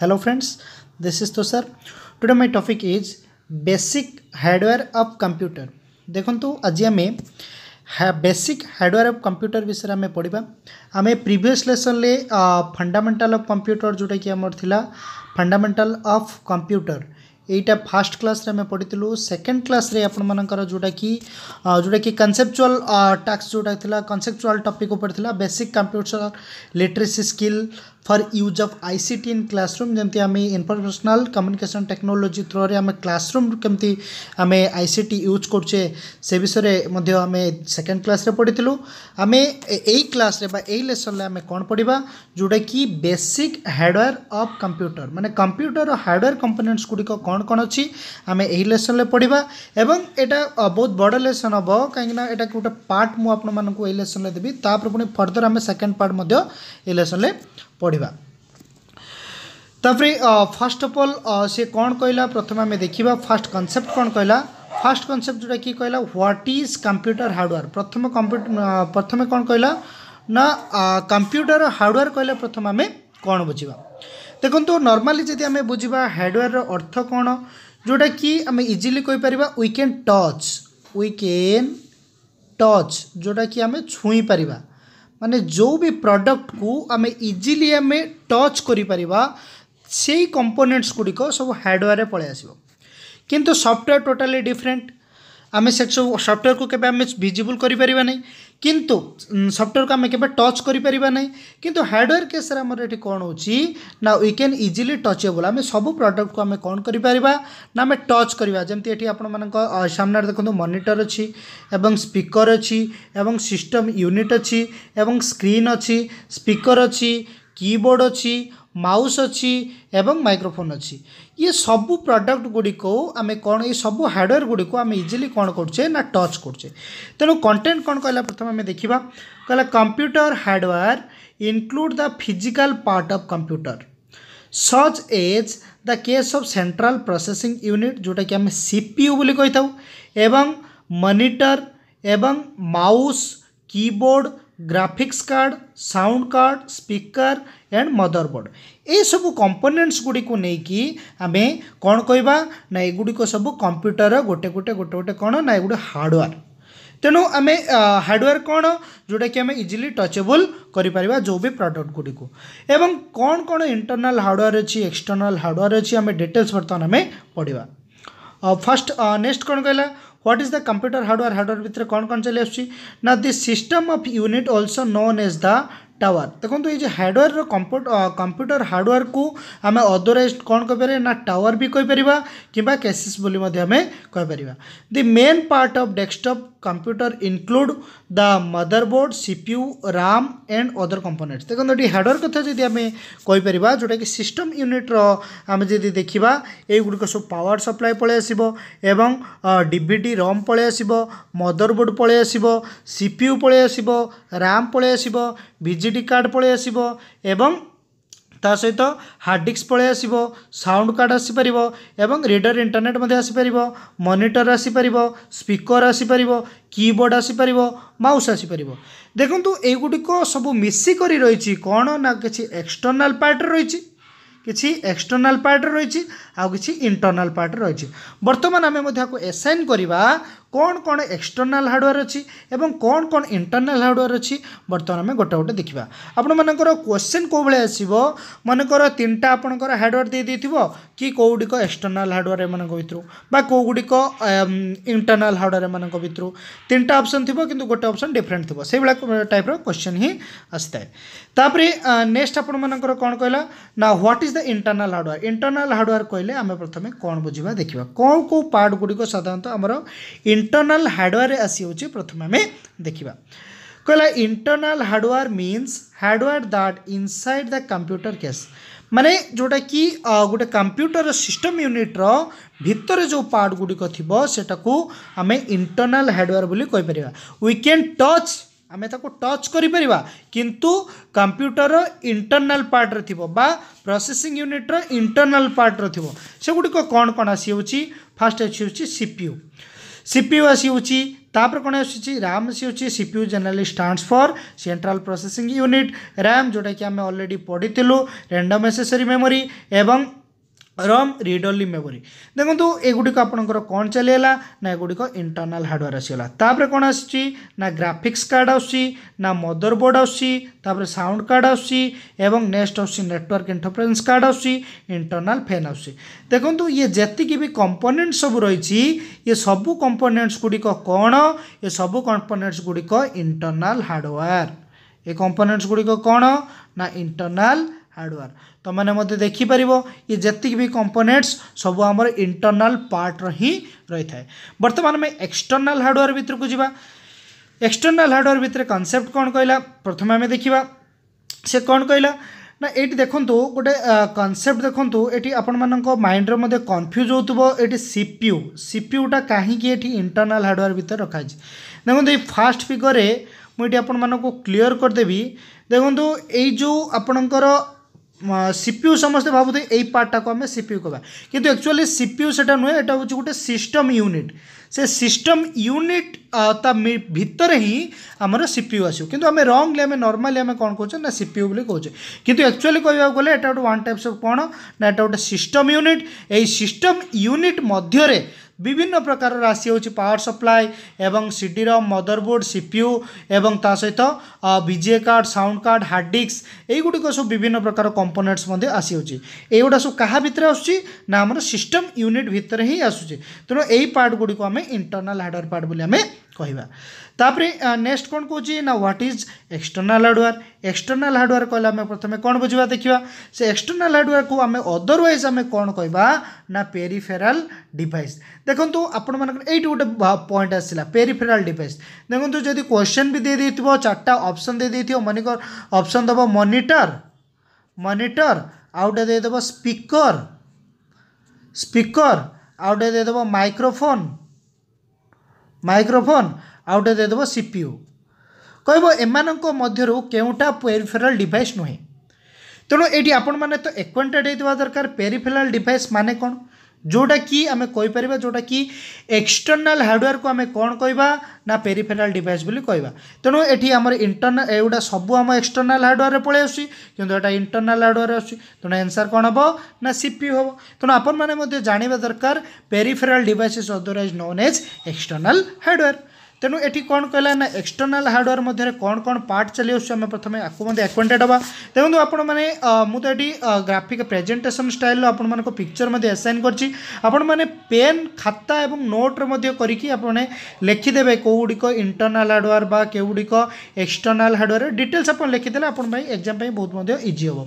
hello friends this is तो sir today my topic is basic hardware of computer देखो आज आम basic hardware of computer विषय आम पढ़ा आम प्रिवियस लेसन ले फंडामेंटल ऑफ कंप्यूटर जोटा कि आमर थी फंडामेंटल ऑफ कंप्यूटर यहाँ फास्ट क्लास पढ़ी सेकेंड क्लास आपर जोटा कि जोटा कि कनसेपचुआल टास्क जोटा थी conceptual topic basic computer literacy skill for use of I C T in classroom ଯେମିତି ଆମେ ଇନଫର୍ମେସନାଲ୍ କମ୍ୟୁନିକେସନ୍ ଟେକ୍ନୋଲୋଜି ଥ୍ରୋରେ ଆମେ କ୍ଲାସରୁମ୍ କେମିତି ଆମେ ଆଇ ସି ଟି ୟୁଜ୍ କରୁଛେ ସେ ବିଷୟରେ ମଧ୍ୟ ଆମେ ସେକେଣ୍ଡ କ୍ଲାସ୍ରେ ପଢ଼ିଥିଲୁ ଆମେ ଏଇ କ୍ଲାସ୍ରେ ବା ଏଇ ଲେସନ୍ରେ ଆମେ କ'ଣ ପଢ଼ିବା ଯେଉଁଟାକି ବେସିକ୍ ହାର୍ଡ଼ୱେର୍ ଅଫ୍ କମ୍ପ୍ୟୁଟର ମାନେ କମ୍ପ୍ୟୁଟରର ହାର୍ଡ଼ୱେର୍ କମ୍ପୋନେଣ୍ଟସ୍ ଗୁଡ଼ିକ କ'ଣ କ'ଣ ଅଛି ଆମେ ଏହି ଲେସନ୍ରେ ପଢ଼ିବା ଏବଂ ଏଇଟା ବହୁତ ବଡ଼ ଲେସନ୍ ହେବ କାହିଁକିନା ଏଇଟା ଗୋଟେ ପାର୍ଟ ମୁଁ ଆପଣମାନଙ୍କୁ ଏଇ ଲେସନ୍ରେ ଦେବି ତାପରେ ପୁଣି ଫର୍ଦର ଆମେ ସେକେଣ୍ଡ ପାର୍ଟ ମଧ୍ୟ ଏଇ ଲେସନ୍ରେ ପଢ଼ିବା ତାପରେ ଫାର୍ଷ୍ଟ ଅଫ୍ ଅଲ୍ ସେ କ'ଣ କହିଲା ପ୍ରଥମେ ଆମେ ଦେଖିବା ଫାର୍ଷ୍ଟ କନସେପ୍ଟ କ'ଣ କହିଲା ଫାର୍ଷ୍ଟ କନସେପ୍ଟ ଯେଉଁଟା କି କହିଲା ହ୍ୱାଟ୍ ଇଜ୍ କମ୍ପ୍ୟୁଟର ହାର୍ଡ଼ୱେର୍ ପ୍ରଥମେ ପ୍ରଥମେ କ'ଣ କହିଲା ନା କମ୍ପ୍ୟୁଟର ହାର୍ଡ଼ୱେର୍ କହିଲେ ପ୍ରଥମେ ଆମେ କ'ଣ ବୁଝିବା ଦେଖନ୍ତୁ ନର୍ମାଲି ଯଦି ଆମେ ବୁଝିବା ହାର୍ଡ଼ୱେର୍ର ଅର୍ଥ କ'ଣ ଯେଉଁଟାକି ଆମେ ଇଜିଲି କହିପାରିବା we can touch we can touch ଯେଉଁଟାକି ଆମେ ଛୁଇଁପାରିବା ମାନେ ଯେଉଁ ବି ପ୍ରଡ଼କ୍ଟକୁ ଆମେ ଇଜିଲି ଆମେ ଟଚ୍ କରିପାରିବା ସେଇ କମ୍ପୋନେଣ୍ଟସ୍ ଗୁଡ଼ିକ ସବୁ ହାର୍ଡ଼ୱେୟାରରେ ପଳାଇ ଆସିବ କିନ୍ତୁ ସଫ୍ଟୱେୟାର ଟୋଟାଲି ଡିଫରେଣ୍ଟ ଆମେ ସେ ସବୁ ସଫ୍ଟୱେୟାରକୁ କେବେ ଆମେ ଭିଜିବୁଲ୍ କରିପାରିବା ନାହିଁ କିନ୍ତୁ ସଫ୍ଟୱେର୍କୁ ଆମେ କେବେ ଟଚ୍ କରିପାରିବା ନାହିଁ କିନ୍ତୁ ହାର୍ଡ଼ୱେର୍ କେସ୍ରେ ଆମର ଏଠି କ'ଣ ହେଉଛି ନା ୱି କ୍ୟାନ୍ ଇଜିଲି ଟଚେବୁଲ୍ ଆମେ ସବୁ ପ୍ରଡ଼କ୍ଟକୁ ଆମେ କ'ଣ କରିପାରିବା ନା ଆମେ ଟଚ୍ କରିବା ଯେମିତି ଏଠି ଆପଣମାନଙ୍କ ସାମ୍ନାରେ ଦେଖନ୍ତୁ ମନିଟର୍ ଅଛି ଏବଂ ସ୍ପିକର୍ ଅଛି ଏବଂ ସିଷ୍ଟମ୍ ୟୁନିଟ୍ ଅଛି ଏବଂ ସ୍କ୍ରିନ୍ ଅଛି ସ୍ପିକର୍ ଅଛି କିବୋର୍ଡ଼ ଅଛି ମାଉସ୍ ଅଛି ଏବଂ ମାଇକ୍ରୋଫୋନ୍ ଅଛି ଇଏ ସବୁ ପ୍ରଡ଼କ୍ଟ ଗୁଡ଼ିକୁ ଆମେ କ'ଣ ଏଇ ସବୁ ହାର୍ଡ଼ୱେର୍ ଗୁଡ଼ିକୁ ଆମେ ଇଜିଲି କ'ଣ କରୁଛେ ନା ଟଚ୍ କରୁଛେ ତେଣୁ କଣ୍ଟେଣ୍ଟ କ'ଣ କହିଲା ପ୍ରଥମେ ଆମେ ଦେଖିବା କହିଲା computer hardware include the physical part of computer such as the case of central processing unit ଯେଉଁଟାକି ଆମେ ସି ପି ୟୁ ବୋଲି କହିଥାଉ ଏବଂ ମନିଟର ଏବଂ mouse keyboard graphics card sound card speaker and motherboard ଏସବୁ କମ୍ପୋନେଣ୍ଟସ୍ ଗୁଡ଼ିକୁ ନେଇକି ଆମେ କ'ଣ କହିବା ନା ଏଗୁଡ଼ିକ ସବୁ କମ୍ପ୍ୟୁଟର ଗୋଟେ ଗୋଟେ ଗୋଟେ ଗୋଟେ କ'ଣ ନା ଏଗୁଡ଼ିକ ହାର୍ଡ଼ୱେର୍ ତେଣୁ ଆମେ ହାର୍ଡ଼ୱେର୍ କ'ଣ ଯେଉଁଟାକି ଆମେ ଇଜିଲି ଟଚେବୁଲ୍ କରିପାରିବା ଯେଉଁ ବି ପ୍ରଡ଼କ୍ଟ ଗୁଡ଼ିକୁ ଏବଂ କ'ଣ କ'ଣ ଇଣ୍ଟରନାଲ୍ ହାର୍ଡ଼ୱେର୍ ଅଛି ଏକ୍ସଟର୍ନାଲ୍ ହାର୍ଡ଼ୱେର୍ ଅଛି ଆମେ ଡିଟେଲ୍ସ ବର୍ତ୍ତମାନ ଆମେ ପଢ଼ିବା ଫାର୍ଷ୍ଟ ନେକ୍ସଟ କ'ଣ କହିଲା what is the computer hardware hardware with the con console fc now the system of unit also known as the tower ଦେଖନ୍ତୁ ଏଇ ଯେ ହାର୍ଡ଼ୱେର୍ର କମ୍ପ୍ୟୁଟର ହାର୍ଡ଼ୱେର୍କୁ ଆମେ ଅଦରାଇଜ୍ କ'ଣ କହିପାରିବା ନା ଟାୱାର ବି କହିପାରିବା କିମ୍ବା କେସିସ୍ ବୋଲି ମଧ୍ୟ ଆମେ କହିପାରିବା the main part of desktop computer include the motherboard CPU RAM and other components ଦେଖନ୍ତୁ ଏଠି ହାର୍ଡ଼ୱେର୍ କଥା ଯଦି ଆମେ କହିପାରିବା ଯେଉଁଟାକି ସିଷ୍ଟମ୍ ୟୁନିଟ୍ର ଆମେ ଯଦି ଦେଖିବା ଏଇଗୁଡ଼ିକ ସବୁ ପାୱାର ସପ୍ଲାଏ ପଳାଇ ଆସିବ ଏବଂ ଡିବିଡ଼ି ରମ୍ ପଳାଇ ଆସିବ ମଦର ବୋର୍ଡ଼ ପଳାଇ ଆସିବ ସିପିୟୁ ପଳାଇ ଆସିବ ରାମ୍ ପଳାଇ ଆସିବ ବିଜେଡ଼ି କାର୍ଡ଼ ପଳେଇ ଆସିବ ଏବଂ ତା ସହିତ ହାର୍ଡ଼ ଡିସ୍କ ପଳେଇ ଆସିବ ସାଉଣ୍ଡ କାର୍ଡ଼ ଆସିପାରିବ ଏବଂ ରିଡ଼ର ଇଣ୍ଟରନେଟ୍ ମଧ୍ୟ ଆସିପାରିବ ମନିଟର ଆସିପାରିବ ସ୍ପିକର ଆସିପାରିବ କିବୋର୍ଡ଼ ଆସିପାରିବ ମାଉସ୍ ଆସିପାରିବ ଦେଖନ୍ତୁ ଏଇଗୁଡ଼ିକ ସବୁ ମିଶିକରି ରହିଛି କ'ଣ ନା କିଛି ଏକ୍ସଟର୍ନାଲ୍ ପାର୍ଟ ରହିଛି କିଛି ଏକ୍ସଟର୍ନାଲ୍ ପାର୍ଟ ରହିଛି ଆଉ କିଛି ଇଣ୍ଟର୍ନାଲ୍ ପାର୍ଟ ରହିଛି ବର୍ତ୍ତମାନ ଆମେ ମଧ୍ୟ ଆକୁ ଏସାଇନ୍ କରିବା କ'ଣ କ'ଣ ଏକ୍ସଟର୍ନାଲ୍ ହାର୍ଡ଼ୱେର୍ ଅଛି ଏବଂ କ'ଣ କ'ଣ ଇଣ୍ଟର୍ନାଲ୍ ହାର୍ଡ଼ୱେର୍ ଅଛି ବର୍ତ୍ତମାନ ଆମେ ଗୋଟେ ଗୋଟେ ଦେଖିବା ଆପଣମାନଙ୍କର କ୍ୱେଶ୍ଚିନ୍ କେଉଁଭଳିଆ ଆସିବ ମନେକର ତିନିଟା ଆପଣଙ୍କର ହାର୍ଡ଼ୱେର୍ ଦେଇଦେଇଥିବ କି କେଉଁଗୁଡ଼ିକ ଏକ୍ସଟର୍ନାଲ୍ ହାର୍ଡ଼ୱେର୍ ଏମାନଙ୍କ ଭିତରୁ ବା କେଉଁଗୁଡ଼ିକ ଇଣ୍ଟର୍ନାଲ୍ ହାର୍ଡ଼ୱେର୍ ଏମାନଙ୍କ ଭିତରୁ ତିନିଟା ଅପସନ୍ ଥିବ କିନ୍ତୁ ଗୋଟେ ଅପସନ୍ ଡିଫରେଣ୍ଟ ଥିବ ସେଇଭଳିଆ ଟାଇପ୍ର କ୍ୱେଶ୍ଚିନ୍ ହିଁ ଆସିଥାଏ ତାପରେ ନେକ୍ସଟ ଆପଣମାନଙ୍କର କ'ଣ କହିଲା ନା what is the internal hardware internal hardware କହିଲେ ଆମେ ପ୍ରଥମେ କ'ଣ ବୁଝିବା ଦେଖିବା କେଉଁ କେଉଁ ପାର୍ଟ ଗୁଡ଼ିକ ସାଧାରଣତଃ ଆମର इंटरनल हार्डवेयर आसी प्रथम आम देखा कहला internal hardware means hardware that inside the computer case माने जोटा कि गोटे कंप्यूटर सिस्टम यूनिट्र भर जो पार्ट गुड़ी गुड़िक थोटा आम इंटरनाल हार्डवेयर बोली कहींपर विकेन टच आम टच किंतु कंप्यूटर इंटरनाल पार्ट्रे थोड़ा प्रोसेसिंग यूनिट्र इंटरनाल पार्ट्रे थोड़ा से गुड़िक कौन कौन आसी फास्ट आसपी यू सीपीयू आसी तापर कौन आसी आसी CPU generally stands for central processing unit RAM जोटा कि आम अलरेडी पढ़ी रैंडम एसेसरी मेमोरी एवं ରମ୍ ରିଡ୍ ଅନ୍ଲି ମେମୋରି ଦେଖନ୍ତୁ ଏଗୁଡ଼ିକ ଆପଣଙ୍କର କ'ଣ ଚାଲିଗଲା ନା ଏଗୁଡ଼ିକ ଇଣ୍ଟର୍ନାଲ୍ ହାର୍ଡ଼ୱେର୍ ଆସିଗଲା ତାପରେ କ'ଣ ଆସୁଛି ନା ଗ୍ରାଫିକ୍ସ କାର୍ଡ଼ ଆସୁଛି ନା ମଦର୍ ବୋର୍ଡ଼ ଆସୁଛି ତାପରେ ସାଉଣ୍ଡ କାର୍ଡ଼ ଆସୁଛି ଏବଂ ନେକ୍ସଟ ଆସୁଛି ନେଟୱାର୍କ ଇଣ୍ଟରଫରେନ୍ସ କାର୍ଡ଼ ଆସୁଛି ଇଣ୍ଟର୍ନାଲ୍ ଫେନ୍ ଆସୁଛି ଦେଖନ୍ତୁ ଇଏ ଯେତିକି ବି କମ୍ପୋନେଣ୍ଟ ସବୁ ରହିଛି ଇଏ ସବୁ କମ୍ପୋନେଣ୍ଟସ୍ ଗୁଡ଼ିକ କ'ଣ ଏ ସବୁ କମ୍ପୋନେଣ୍ଟସ୍ ଗୁଡ଼ିକ ଇଣ୍ଟର୍ନାଲ୍ ହାର୍ଡ଼ୱେର୍ ଏ କମ୍ପୋନେଣ୍ଟସ୍ ଗୁଡ଼ିକ କ'ଣ ନା ଇଣ୍ଟର୍ନାଲ୍ ହାର୍ଡ଼ୱେର୍ ତୁମମାନେ ମଧ୍ୟ ଦେଖିପାରିବ ଇଏ ଯେତିକି ବି କମ୍ପୋନେଣ୍ଟସ୍ ସବୁ ଆମର ଇଣ୍ଟରନାଲ୍ ପାର୍ଟର ହିଁ ରହିଥାଏ ବର୍ତ୍ତମାନ ଆମେ ଏକ୍ସଟର୍ନାଲ୍ ହାର୍ଡ଼ୱେର୍ ଭିତରକୁ ଯିବା ଏକ୍ସଟର୍ନାଲ୍ ହାର୍ଡ଼ୱେର୍ ଭିତରେ କନସେପ୍ଟ କ'ଣ କହିଲା ପ୍ରଥମେ ଆମେ ଦେଖିବା ସେ କ'ଣ କହିଲା ନା ଏଇଠି ଦେଖନ୍ତୁ ଗୋଟେ କନସେପ୍ଟ ଦେଖନ୍ତୁ ଏଠି ଆପଣମାନଙ୍କ ମାଇଣ୍ଡରେ ମଧ୍ୟ କନଫ୍ୟୁଜ୍ ହେଉଥିବ ଏଠି ସିପିୟୁ ସିପିୟୁଟା କାହିଁକି ଏଠି ଇଣ୍ଟରନାଲ୍ ହାର୍ଡ଼ୱେର୍ ଭିତରେ ରଖାଯାଇଛି ଦେଖନ୍ତୁ ଏଇ ଫାଷ୍ଟ ଫିଗରରେ ମୁଁ ଏଠି ଆପଣମାନଙ୍କୁ କ୍ଲିଅର୍ କରିଦେବି ଦେଖନ୍ତୁ ଏଇ ଯେଉଁ ଆପଣଙ୍କର ସିପିୟୁ ସମସ୍ତେ ଭାବୁଥିଲେ ଏଇ ପାର୍ଟଟାକୁ ଆମେ ସିପିୟୁ କହିବା କିନ୍ତୁ ଆକ୍ଚୁଆଲି ସିପିୟୁ ସେଟା ନୁହେଁ ଏଇଟା ହେଉଛି ଗୋଟେ ସିଷ୍ଟମ୍ ୟୁନିଟ୍ ସେ ସିଷ୍ଟମ୍ ୟୁନିଟ୍ ତା ଭିତରେ ହିଁ ଆମର ସିପିୟୁ ଆସିବ କିନ୍ତୁ ଆମେ ରଙ୍ଗଲି ଆମେ ନର୍ମାଲି ଆମେ କ'ଣ କହୁଛେ ନା ସିପିୟୁ ବୋଲି କହୁଛେ କିନ୍ତୁ ଆକ୍ଚୁଆଲି କହିବାକୁ ଗଲେ ଏଇଟା ଗୋଟେ ୱାନ୍ ଟାଇପ୍ସ ଅଫ୍ କ'ଣ ନା ଏଇଟା ଗୋଟେ ସିଷ୍ଟମ୍ ୟୁନିଟ୍ ଏଇ ସିଷ୍ଟମ୍ ୟୁନିଟ୍ ମଧ୍ୟରେ বিভিন্ন প্রকার রাশি আছে পাওয়ার সাপ্লাই এবং সিডির মাদারবোর্ড সিপিইউ এবং তা সৈতো বিজে card sound card hard disk এইগুটি কো সব বিভিন্ন প্রকার কম্পোনেন্টস মধ্যে আসি আছে এইগুটা সব কহা ভিতরে আছে না আমরা সিস্টেম ইউনিট ভিতরেই আছে তো এই পার্ট গুডি কো আমি ইন্টারনাল হার্ডওয়্যার পার্ট বলি আমি कह नेक्स्ट कौन कौन ना what is external hardware external hardware कह प्रथम कौन बुझा देखा से एक्सटर्नाल हार्डवेयर को आम अदरवैज आम कौन कह पेरीफेराल डिस् देखो आपण मैं ये गोटे पॉइंट आसला पेरीफेराल डिस् देखो जब क्वेश्चन भी दे थो चार्टा अप्सन दे थो मनिक अप्सन दब मनिटर मनिटर आउ गए देदेव स्पीकर स्पीकर आउ गए देदेव माइक्रोफोन ମାଇକ୍ରୋଫୋନ୍ ଆଉ ଗୋଟେ ଦେଇଦେବ ସିପିୟୁ କହିବ ଏମାନଙ୍କ ମଧ୍ୟରୁ କେଉଁଟା ପେରିଫେରାଲ୍ ଡିଭାଇସ୍ ନୁହେଁ ତେଣୁ ଏଇଠି ଆପଣମାନେ ତ ଏକ୍ୱେଣ୍ଟେଡ଼୍ ହେଇଥିବା ଦରକାର ପେରିଫେରାଲ୍ ଡିଭାଇସ୍ ମାନେ କ'ଣ जोटा कि आम कहीपर जोटा कि एक्सटर्नाल हार्डवेयर को आम कौन कहवा ना पेरीफेराल डिवाइस बोली कहवा तेणु ये आम इंटरनाल एगुड़ा सबू आम एक्सटर्नाल हार्डवेयर पलि आसूँ कितु यहाँ इंटरनाल हार्डवेयर आसूँ तेणु एनसर कौन हम ना सीपीयू हम तेणु आपण मैंने जानवा दरकार peripheral devices otherwise known as external hardware ତେଣୁ ଏଠି କ'ଣ କହିଲା ନା ଏକ୍ସଟର୍ନାଲ୍ ହାର୍ଡ଼ୱେର୍ ମଧ୍ୟରେ କ'ଣ କ'ଣ ପାର୍ଟ ଚାଲିଆସୁଛି ଆମେ ପ୍ରଥମେ ଆକୁ ମଧ୍ୟ ଆକ୍ୱାଣ୍ଟେଡ୍ ହେବା ଦେଖନ୍ତୁ ଆପଣମାନେ ମୁଁ ତ ଏଠି ଗ୍ରାଫିକ୍ ପ୍ରେଜେଣ୍ଟେସନ୍ ଷ୍ଟାଇଲ୍ର ଆପଣମାନଙ୍କ ପିକ୍ଚର୍ ମଧ୍ୟ ଆସାଇନ୍ କରିଛି ଆପଣମାନେ ପେନ୍ ଖାତା ଏବଂ ନୋଟ୍ରେ ମଧ୍ୟ କରିକି ଆପଣମାନେ ଲେଖିଦେବେ କେଉଁଗୁଡ଼ିକ ଇଣ୍ଟର୍ନାଲ୍ ହାର୍ଡ଼ୱେର୍ ବା କେଉଁଗୁଡ଼ିକ ଏକ୍ସଟର୍ନାଲ୍ ହାର୍ଡ଼ୱେର୍ ଡିଟେଲ୍ସ ଆପଣ ଲେଖିଦେଲେ ଆପଣ ପାଇଁ ଏକ୍ଜାମ୍ ପାଇଁ ବହୁତ ମଧ୍ୟ ଇଜି ହେବ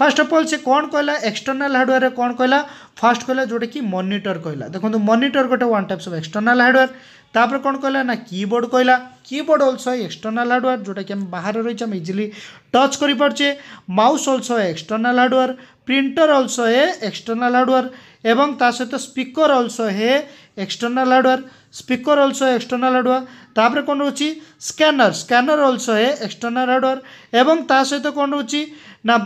ফার্স্ট অফ অল সে কোণ কহিলা এক্সটর্নাল হার্ডওয়্যার কোণ কহিলা ফার্স্ট কহিলা যেটা কি মনিটর কহিলা দেখুন মনিটর গোটে one types of external hardware তাপরে কোণ কহিলা না কিবোর্ড কহিলা কিবোর্ড অলসো এক্সটর্নাল হার্ডওয়্যার যেটাকি আমি বাহারে রয়েছে আমি ইজিলি টচ করিপারছে mouse also external hardware printer also এ এক্সটর্নাল হার্ডওয়্যার এবং তা সহিত স্পিকর অলসো হে external hardware speaker also external hardware তাপরে কোণ রয়েছে স্ক্যানর স্ক্যানর অলসো হে এক্সটর্নাল হার্ডওয়্যার এবং তা সহিত কোণ রয়েছে না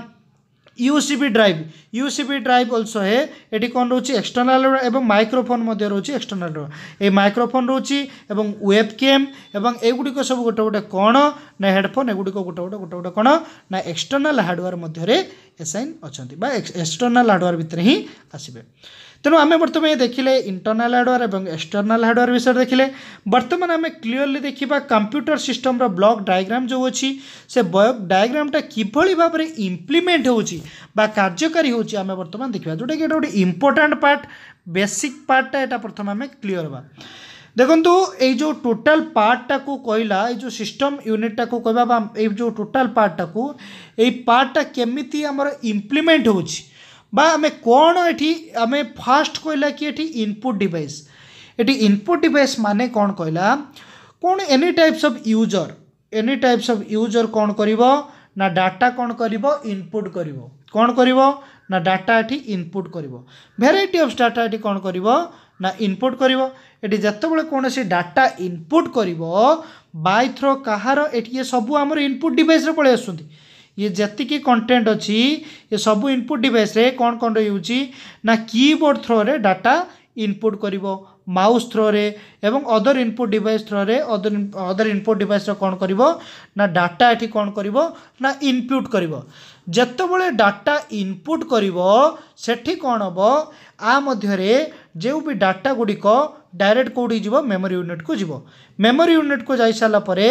USB drive USB drive also হে এটি কোণ রয়েছে এক্সটর্নাল এবং মাইক্রোফোন মধ্যে রয়েছে এক্সটর্নাল এই মাইক্রোফোন রয়েছে এবং ওয়েব ক্যাম এবং এগুড়ি সব গোটে গোটে কোণ না হেডফোন এগুড়ি গোটে গোটে গোটে গোটে কোণ না এক্সটর্নাল হার্ডওয়্যার মধ্যে এসাইন অনেক বা এক্সটর্নাল হার্ডওয়্যার ভিতরে হি আসবে तेणु आम बर्तमें ये देखिले इंटरनाल हार्डवेयर और एक्सटर्नाल हार्डवेयर विषय देखिले बर्तमान आम क्लीअरली देखा कंप्यूटर सिस्टम र्लक डायग्राम जो अच्छी से ब्लक डायग्रामा किभली भाव में इम्प्लीमेंट हो होकारी होने बर्तमान देखा जोटा कि गोटे इंपोर्टाट पार्ट बेसिक पार्टा यहाँ प्रथम आम क्लीअर हाँ देखो यो टोटाल पार्टा को कहला जो सिस्टम यूनिटा को कह जो टोटाल पार्टा को ये यार्टा केमी आम इम्प्लीमेंट होती ବା ଆମେ କ'ଣ ଏଠି ଆମେ ଫାର୍ଷ୍ଟ କହିଲା କି ଏଠି ଇନପୁଟ୍ ଡିଭାଇସ୍ ଏଠି ଇନପୁଟ୍ ଡିଭାଇସ୍ ମାନେ କ'ଣ କହିଲା କ'ଣ any types of user any types of user କ'ଣ କରିବ ନା ଡାଟା କ'ଣ କରିବ ଇନପୁଟ୍ କରିବ କ'ଣ କରିବ ନା ଡାଟା ଏଠି ଇନପୁଟ୍ କରିବ ଭେରାଇଟି ଅଫ୍ ଡାଟା ଏଠି କ'ଣ କରିବ ନା ଇନପୁଟ୍ କରିବ ଏଠି ଯେତେବେଳେ କୌଣସି ଡାଟା ଇନପୁଟ୍ କରିବ ବାଇ ଥ୍ରୋ କାହାର ଏଠି ସବୁ ଆମର ଇନପୁଟ୍ ଡିଭାଇସ୍ରେ ପଳାଇ ଆସୁଛନ୍ତି ये जी कंटेन्ट अच्छी ये सब इनपुट डिवाइस कौन कौन रही ना कीबोर्ड थ्रो रे डाटा इनपुट कर माउस थ्रो एवं अदर इनपुट डिवाइस थ्रो रे अदर अदर इनपुट डिवाइस रे कौन कर ना डाटा ये कौन कर ना इनपुट करते डाटा इनपुट कर सेठी कौन हम आ मध्य जो भी डाटा गुड़िक ଡାଇରେକ୍ଟ କେଉଁଠିକି ଯିବ ମେମୋରି ୟୁନିଟ୍କୁ ଯିବ ମେମୋରି ୟୁନିଟ୍କୁ ଯାଇସାରିଲା ପରେ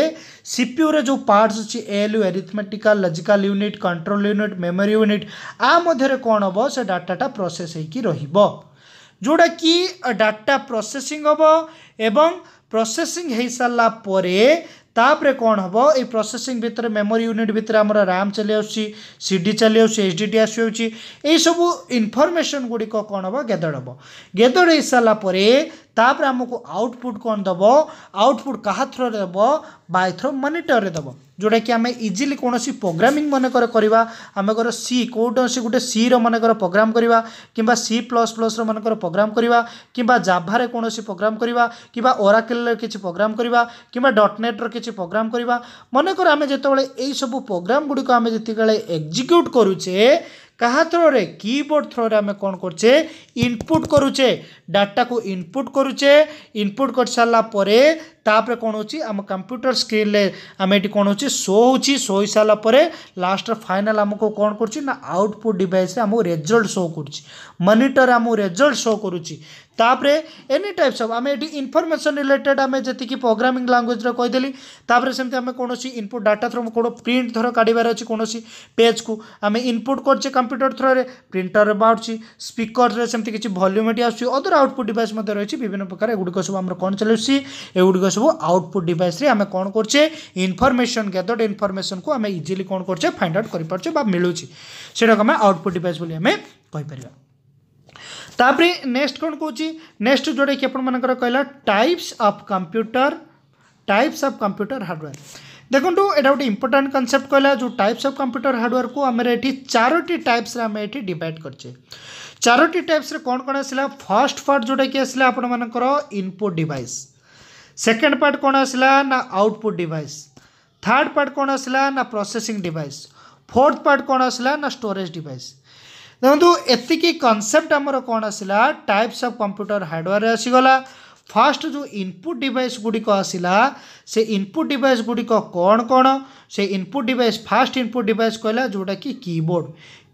ସିପିୟୁରେ ଯେଉଁ ପାର୍ଟସ୍ ଅଛି L U arithmetical logical unit control unit memory unit ଆ ମଧ୍ୟରେ କ'ଣ ହେବ ସେ ଡାଟାଟା ପ୍ରୋସେସ୍ ହେଇକି ରହିବ ଯେଉଁଟାକି ଡାଟା ପ୍ରୋସେସିଂ ହେବ ଏବଂ ପ୍ରୋସେସିଂ ହେଇସାରିଲା ପରେ ତାପରେ କ'ଣ ହେବ ଏଇ ପ୍ରୋସେସିଂ ଭିତରେ ମେମୋରି ୟୁନିଟ୍ ଭିତରେ ଆମର ରାମ୍ ଚାଲିଆସୁଛି ସି ଡି ଚାଲିଆସୁଛି ଏଚ୍ ଡି ଟି ଆସିଯାଉଛି ଏଇସବୁ ଇନଫର୍ମେସନ୍ ଗୁଡ଼ିକ କ'ଣ ହେବ ଗେଦଡ଼ ହେବ ଗେଦଡ଼ ହେଇସାରିଲା ପରେ ତାପରେ ଆମକୁ ଆଉଟପୁଟ୍ କ'ଣ ଦେବ ଆଉଟପୁଟ୍ କାହା ଥ୍ରୋରେ ଦେବ ବାଇ ଥ୍ରୋ ମନିଟର୍ରେ ଦେବ ଯେଉଁଟାକି ଆମେ ଇଜିଲି କୌଣସି ପ୍ରୋଗ୍ରାମିଂ ମନେକର କରିବା ଆମେକର ସି କୌଣସି ଗୋଟେ ସିର ମନେକର ପ୍ରୋଗ୍ରାମ୍ କରିବା କିମ୍ବା ସି ପ୍ଲସ୍ ପ୍ଲସ୍ର ମନେକର ପ୍ରୋଗ୍ରାମ୍ କରିବା କିମ୍ବା ଜାଭାରେ କୌଣସି ପ୍ରୋଗ୍ରାମ୍ କରିବା କିମ୍ବା ଓରାକେଲ୍ରେ କିଛି ପ୍ରୋଗ୍ରାମ୍ କରିବା କିମ୍ବା ଡଟ୍ ନେଟ୍ର କିଛି ପ୍ରୋଗ୍ରାମ୍ କରିବା ମନେକର ଆମେ ଯେତେବେଳେ ଏଇସବୁ ପ୍ରୋଗ୍ରାମ୍ ଗୁଡ଼ିକ ଆମେ ଯେତେବେଳେ ଏକ୍ଜିକ୍ୟୁଟ୍ କରୁଛେ କାହା ଥ୍ରୋରେ କିବୋର୍ଡ଼ ଥ୍ରୋରେ ଆମେ କ'ଣ କରୁଛେ ଇନପୁଟ୍ କରୁଛେ ଡାଟାକୁ ଇନପୁଟ୍ କରୁଛେ ଇନପୁଟ୍ କରିସାରିଲା ପରେ तापर कौन होम कंप्यूटर स्क्रीन आम ये कौन हो सो हो सो सर लास्ट फाइनाल आमको कौन कर आउटपुट डिवाइस आमको रेजल्ट शो कर मनिटर आम रेजल्ट शो कर तापर एनी टाइप सब आम ये इनफर्मेसन रिलेटेड आम जी प्रोग्रामिंग लांगुएज कहीदेली सेमती आम कौन इनपुट डाटा थ्रो कौन प्रिंट का काढ़ कौन पेज को आम इनपुट करे कंप्यूटर थ्रो में प्रिंटर बाहर स्पीकर से किसी भल्यूमेट आसर आउटपुट डिवाइस रही है विभिन्न प्रकार एगुड़ सब आम कौन चलुगुड़ सब आउटपुट डिवाइस आम कौन करे इनफर्मेशन गैदर्ड इनफर्मेशन को आम इजिली कौन कर फाइंड आउट कर मिलूँ से आउटपुट डिवाइस आमपर तापर नेक्स्ट कौन कौन नेक्स्ट जोटा कि आपर कहला types of computer types of computer hardware देखो ये गोटे इंपोर्टां कनसेप्ट कहला जो टाइप्स अफ कंप्यूटर हार्डवेयर को आम चारोटी टाइप्स आम ये डिवाइड करे चारोटी टाइप्स कौन कौन आसा फर्स्ट पार्ट जोटा कि आसा आपर इनपुट डिवाइस সেকেন্ড পার্ট কোণ আসলা না আউটপুট ডিভাইস থার্ড পার্ট কোণ আসলা না প্রসেসিং ডিভাইস ফোর্থ পার্ট কোণ আসলা না স্টোরেজ ডিভাইস ଦେଖନ୍ତୁ ଏତିକି କନସେପ୍ଟ ଆମର କ'ଣ ଆସିଲା ଟାଇପ୍ସ ଅଫ୍ କମ୍ପ୍ୟୁଟର ହାର୍ଡ଼ୱେର୍ ଆସିଗଲା ଫାଷ୍ଟ ଯେଉଁ ଇନପୁଟ୍ ଡିଭାଇସ୍ ଗୁଡ଼ିକ ଆସିଲା ସେ ଇନପୁଟ୍ ଡିଭାଇସ୍ ଗୁଡ଼ିକ କ'ଣ କ'ଣ ସେ input device first input device କହିଲା ଯେଉଁଟାକି କିବୋର୍ଡ଼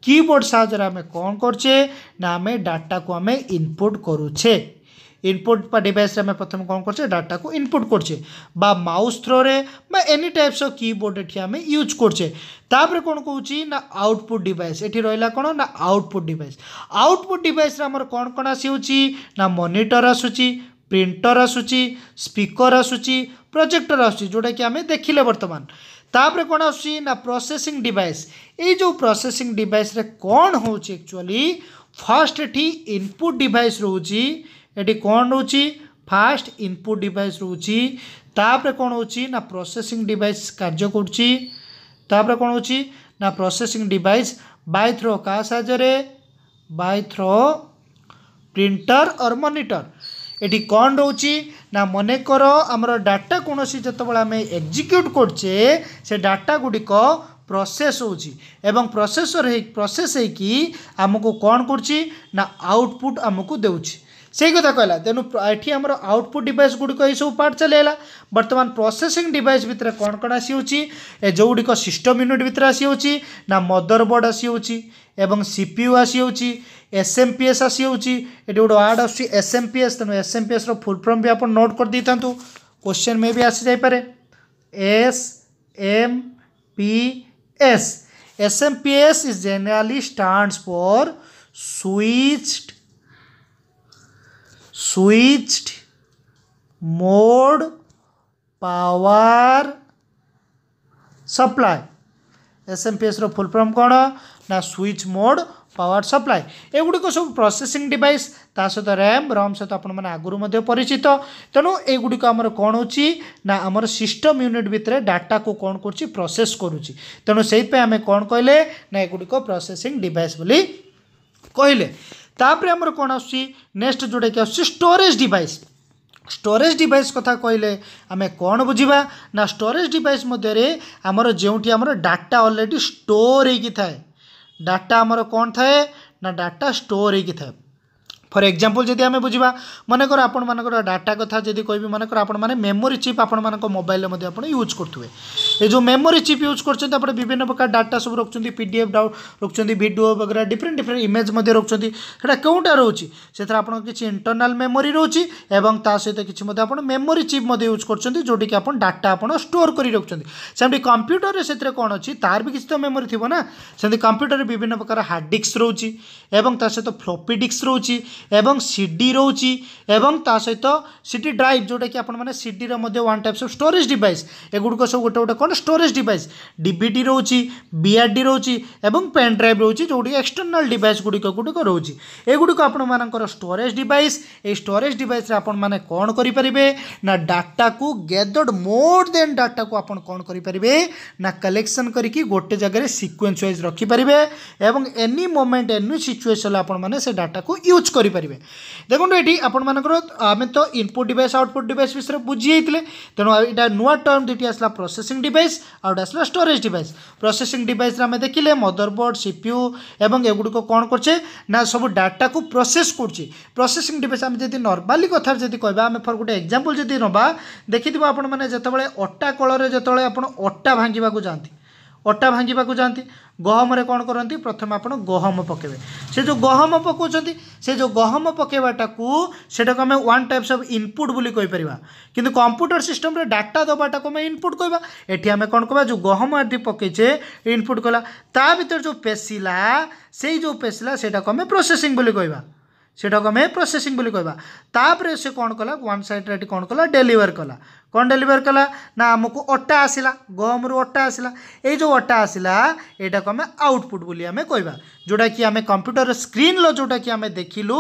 କିବୋର୍ଡ଼ ସାହାଯ୍ୟରେ ଆମେ କ'ଣ କରୁଛେ ନା ଆମେ ଡାଟାକୁ ଆମେ ଇନପୁଟ୍ କରୁଛେ ଇନପୁଟ୍ ବା ଡିଭାଇସ୍ରେ ଆମେ ପ୍ରଥମେ କ'ଣ କରୁଛେ ଡାଟାକୁ ଇନପୁଟ୍ କରୁଛେ ବା ମାଉସ୍ ଥ୍ରୋରେ ବା ଏନି ଟାଇପ୍ସ ଅଫ୍ କିବୋର୍ଡ଼ ଏଠି ଆମେ ୟୁଜ୍ କରୁଛେ ତାପରେ କ'ଣ କହୁଛି ନା ଆଉଟପୁଟ୍ ଡିଭାଇସ୍ ଏଠି ରହିଲା କ'ଣ ନା ଆଉଟପୁଟ୍ ଡିଭାଇସ୍ ଆଉଟପୁଟ୍ ଡିଭାଇସ୍ରେ ଆମର କ'ଣ କ'ଣ ଆସିଯାଉଛି ନା ମନିଟର୍ ଆସୁଛି ପ୍ରିଣ୍ଟର୍ ଆସୁଛି ସ୍ପିକର୍ ଆସୁଛି ପ୍ରୋଜେକ୍ଟର୍ ଆସୁଛି ଯେଉଁଟାକି ଆମେ ଦେଖିଲେ ବର୍ତ୍ତମାନ ତାପରେ କ'ଣ ଆସୁଛି ନା ପ୍ରୋସେସିଂ ଡିଭାଇସ୍ ଏଇ ଯେଉଁ ପ୍ରୋସେସିଂ ଡିଭାଇସ୍ରେ କ'ଣ ହେଉଛି ଆକ୍ଚୁଆଲି ଫାର୍ଷ୍ଟ ଏଠି ଇନପୁଟ୍ ଡିଭାଇସ୍ ରହୁଛି এটি କ'ଣ ରହୁଛି ফাষ্ট ইনপুট ডিভাইস রয়েছে তাপরে কোণ হচ্ছে না প্রসেসিং ডিভাইস কার্য করছি তাপরে কোণ হচ্ছে না প্রসেসিং ডিভাইস বাই থ্রো কাহ সাহায্যে by through printer or monitor এটি কোণ রয়েছে না মনে কর আমার ডাটা কোণী যেতবে আমি এক্সিক্যুট করছে সে ডাটা গুড়িক প্রসেস হচ্ছে এবং প্রসেসর প্রসেস হয়েকি আমি কোণ করছি না আউটপুট আমি দেউছে से कथा कहला तेणु ये आम आउटपुट डिवाइस गुड़िक सब पार्ट चलेगा बर्तमान प्रोसेसिंग डिवाइस भितर कौन कौन आसी जोगुड़ सिस्टम यूनिट भितर आसी ना मदर बोर्ड आसी सीपीयू आसी एस एम पी एस आसी गोटे आर्ड आस एम पी एस तेना S M P S full form भी आप नोट कर दे था क्वेश्चन मे भी आसी जापे S M P S S M P S is generally stands for switched switched mode power supply ଏସ୍ଏମ୍ପିଏସ୍ର ଫୁଲ୍ ଫର୍ମ କ'ଣ ନା ସୁଇଚ୍ ମୋଡ଼ ପାୱାର ସପ୍ଲାଏ ଏଗୁଡ଼ିକ ସବୁ ପ୍ରୋସେସିଂ ଡିଭାଇସ୍ ତା ସହିତ ର୍ୟାମ୍ ରମ୍ ସହିତ ଆପଣମାନେ ଆଗରୁ ମଧ୍ୟ ପରିଚିତ ତେଣୁ ଏଗୁଡ଼ିକ ଆମର କ'ଣ ହେଉଛି ନା ଆମର ସିଷ୍ଟମ୍ ୟୁନିଟ୍ ଭିତରେ ଡାଟାକୁ କ'ଣ କରୁଛି ପ୍ରୋସେସ୍ କରୁଛି ତେଣୁ ସେଇଥିପାଇଁ ଆମେ କ'ଣ କହିଲେ ନା ଏଗୁଡ଼ିକ ପ୍ରୋସେସିଂ ଡିଭାଇସ୍ ବୋଲି କହିଲେ ତାପରେ ଆମର କ'ଣ ଆସୁଛି ନେକ୍ସଟ ଯେଉଁଟାକି ଆସୁଛି ଷ୍ଟୋରେଜ୍ ଡିଭାଇସ୍ ଷ୍ଟୋରେଜ୍ ଡିଭାଇସ୍ କଥା କହିଲେ ଆମେ କ'ଣ ବୁଝିବା ନା ଷ୍ଟୋରେଜ୍ ଡିଭାଇସ୍ ମଧ୍ୟରେ ଆମର ଯେଉଁଠି ଆମର ଡାଟା ଅଲରେଡ଼ି ଷ୍ଟୋର୍ ହେଇକି ଥାଏ ଡାଟା ଆମର କ'ଣ ଥାଏ ନା ଡାଟା ଷ୍ଟୋର୍ ହେଇକି ଥାଏ ଫର ଏକ୍ଜାମ୍ପଲ୍ ଯଦି ଆମେ ବୁଝିବା ମନେକର ଆପଣମାନଙ୍କର ଡାଟା କଥା ଯଦି କହିବି ମନେକର ଆପଣମାନେ ମେମୋରି ଚିପ୍ ଆପଣମାନଙ୍କ ମୋବାଇଲରେ ମଧ୍ୟ ଆପଣ ୟୁଜ୍ କରୁଥିବେ ये जो मेमोरी चिप यूज कर विभिन्न प्रकार डाटा सब रखुच्च पी डी एफ रखुच्च भिडियो वगैरह डिफरेन्ट डिफरेन्ट इमेज रखुच्चा कौटा रोचे से किसी इंटरनाल मेमोरी रोचे और ता सहित किसी आप मेमोरी चिप यूज कर जोटी कि आप डाटा आप स्टोर कर रखुच्च सेमती कंप्यूटर से कौन अच्छी तार भी किसी तो मेमोरी थी ना सेमती कंप्यूटर विभिन्न प्रकार हार्ड डिस्क रोचे এবং তা সହିତ ফ্লপি ডিস্ক রয়েছে এবং সিডি রয়েছে এবং তা সହିତ সিডি ড্রাইভ ଯେଉଁଟାକି ଆପଣମାନେ ସିଡିର ମଧ୍ୟ one types of storage device ଏଗୁଡ଼ିକ ସବୁ ଗୋଟେ ଗୋଟେ କ'ଣ କ'ଣ ଷ୍ଟୋରେଜ୍ ଡିଭାଇସ୍ ଡିଭିଡି ରହୁଛି ବିଆର୍ଡି ରହୁଛି ଏବଂ ପେନ୍ ଡ୍ରାଇଭ୍ ରହୁଛି ଯେଉଁଠି ଏକ୍ସଟର୍ନାଲ୍ ଡିଭାଇସ୍ ଗୁଡ଼ିକ ଗୁଡ଼ିକ ରହୁଛି ଏଗୁଡ଼ିକ ଆପଣମାନଙ୍କର ଷ୍ଟୋରେଜ୍ ଡିଭାଇସ୍ ଏଇ ଷ୍ଟୋରେଜ୍ ଡିଭାଇସ୍ରେ ଆପଣମାନେ କ'ଣ କରିପାରିବେ ନା ଡାଟାକୁ ଗେଦର୍ଡ଼ ମୋର୍ ଦେନ୍ ଡାଟାକୁ ଆପଣ କ'ଣ କରିପାରିବେ ନା କଲେକ୍ସନ୍ କରିକି ଗୋଟେ ଜାଗାରେ ସିକ୍ୱେନ୍ସ ୱାଇଜ୍ ରଖିପାରିବେ ଏବଂ ଏନି ମୋମେଣ୍ଟ ଏନି ସିଚୁଏସନ୍ରେ ଆପଣମାନେ ସେ ଡାଟାକୁ ୟୁଜ୍ କରିପାରିବେ ଦେଖନ୍ତୁ ଏଠି ଆପଣମାନଙ୍କର ଆମେ ତ ଇନପୁଟ୍ ଡିଭାଇସ୍ ଆଉଟପୁଟ୍ ଡିଭାଇସ୍ ବିଷୟରେ ବୁଝି ହେଇଥିଲେ ତେଣୁ ଏଇଟା ନୂଆ ଟର୍ମ ଦୁଇଟି ଆସିଲା ପ୍ରୋସେସିଂ ଡିଭାଇସ୍ ডিভাইস ଆଉ ଗୋଟେ ଆସିଲା ଷ୍ଟୋରେଜ୍ ଡିଭାଇସ୍ ପ୍ରୋସେସିଂ ଡିଭାଇସ୍ରେ ଆମେ ଦେଖିଲେ ମଦରବୋର୍ଡ଼ ସିପିୟୁ ଏବଂ ଏଗୁଡ଼ିକ କ'ଣ କରୁଛେ ନା ସବୁ ଡାଟାକୁ ପ୍ରୋସେସ୍ କରୁଛି ପ୍ରୋସେସିଂ ଡିଭାଇସ୍ ଆମେ ଯଦି ନର୍ମାଲି କଥାରେ ଯଦି କହିବା ଆମେ ଫର୍ ଗୋଟେ ଏକ୍ଜାମ୍ପଲ୍ ଯଦି ନେବା ଦେଖିଥିବ ଆପଣମାନେ ଯେତେବେଳେ ଅଟା କଳରେ ଯେତେବେଳେ ଆପଣ ଅଟା ଭାଙ୍ଗିବାକୁ ଯାଆନ୍ତି ଅଟା ଭାଙ୍ଗିବାକୁ ଯାଆନ୍ତି ଗହମରେ କ'ଣ କରନ୍ତି ପ୍ରଥମେ ଆପଣ ଗହମ ପକାଇବେ ସେ ଯେଉଁ ଗହମ ପକାଉଛନ୍ତି ସେ ଯେଉଁ ଗହମ ପକାଇବାଟାକୁ ସେଟାକୁ ଆମେ ୱାନ୍ ଟାଇପ୍ସ ଅଫ୍ ଇନପୁଟ୍ ବୋଲି କହିପାରିବା କିନ୍ତୁ କମ୍ପ୍ୟୁଟର ସିଷ୍ଟମରେ ଡାଟା ଦେବାଟାକୁ ଆମେ ଇନପୁଟ୍ କହିବା ଏଠି ଆମେ କ'ଣ କହିବା ଯେଉଁ ଗହମ ଆଦି ପକାଇଛେ ଇନପୁଟ୍ କଲା ତା ଭିତରେ ଯେଉଁ ପେଶିଲା ସେଇ ଯେଉଁ ପେଶିଲା ସେଇଟାକୁ ଆମେ ପ୍ରୋସେସିଂ ବୋଲି କହିବା ସେଟାକୁ ଆମେ ପ୍ରୋସେସିଂ ବୋଲି କହିବା ତାପରେ ସେ କ'ଣ କଲା ୱାନ୍ ସାଇଡ଼୍ରେ ଏଠି କ'ଣ କଲା ଡେଲିଭର କଲା କ'ଣ ଡେଲିଭର କଲା ନା ଆମକୁ ଅଟା ଆସିଲା ଗମରୁ ଅଟା ଆସିଲା ଏଇ ଯେଉଁ ଅଟା ଆସିଲା ଏଇଟାକୁ ଆମେ ଆଉଟପୁଟ୍ ବୋଲି ଆମେ କହିବା ଯେଉଁଟାକି ଆମେ କମ୍ପ୍ୟୁଟର ସ୍କ୍ରିନ୍ର ଯେଉଁଟାକି ଆମେ ଦେଖିଲୁ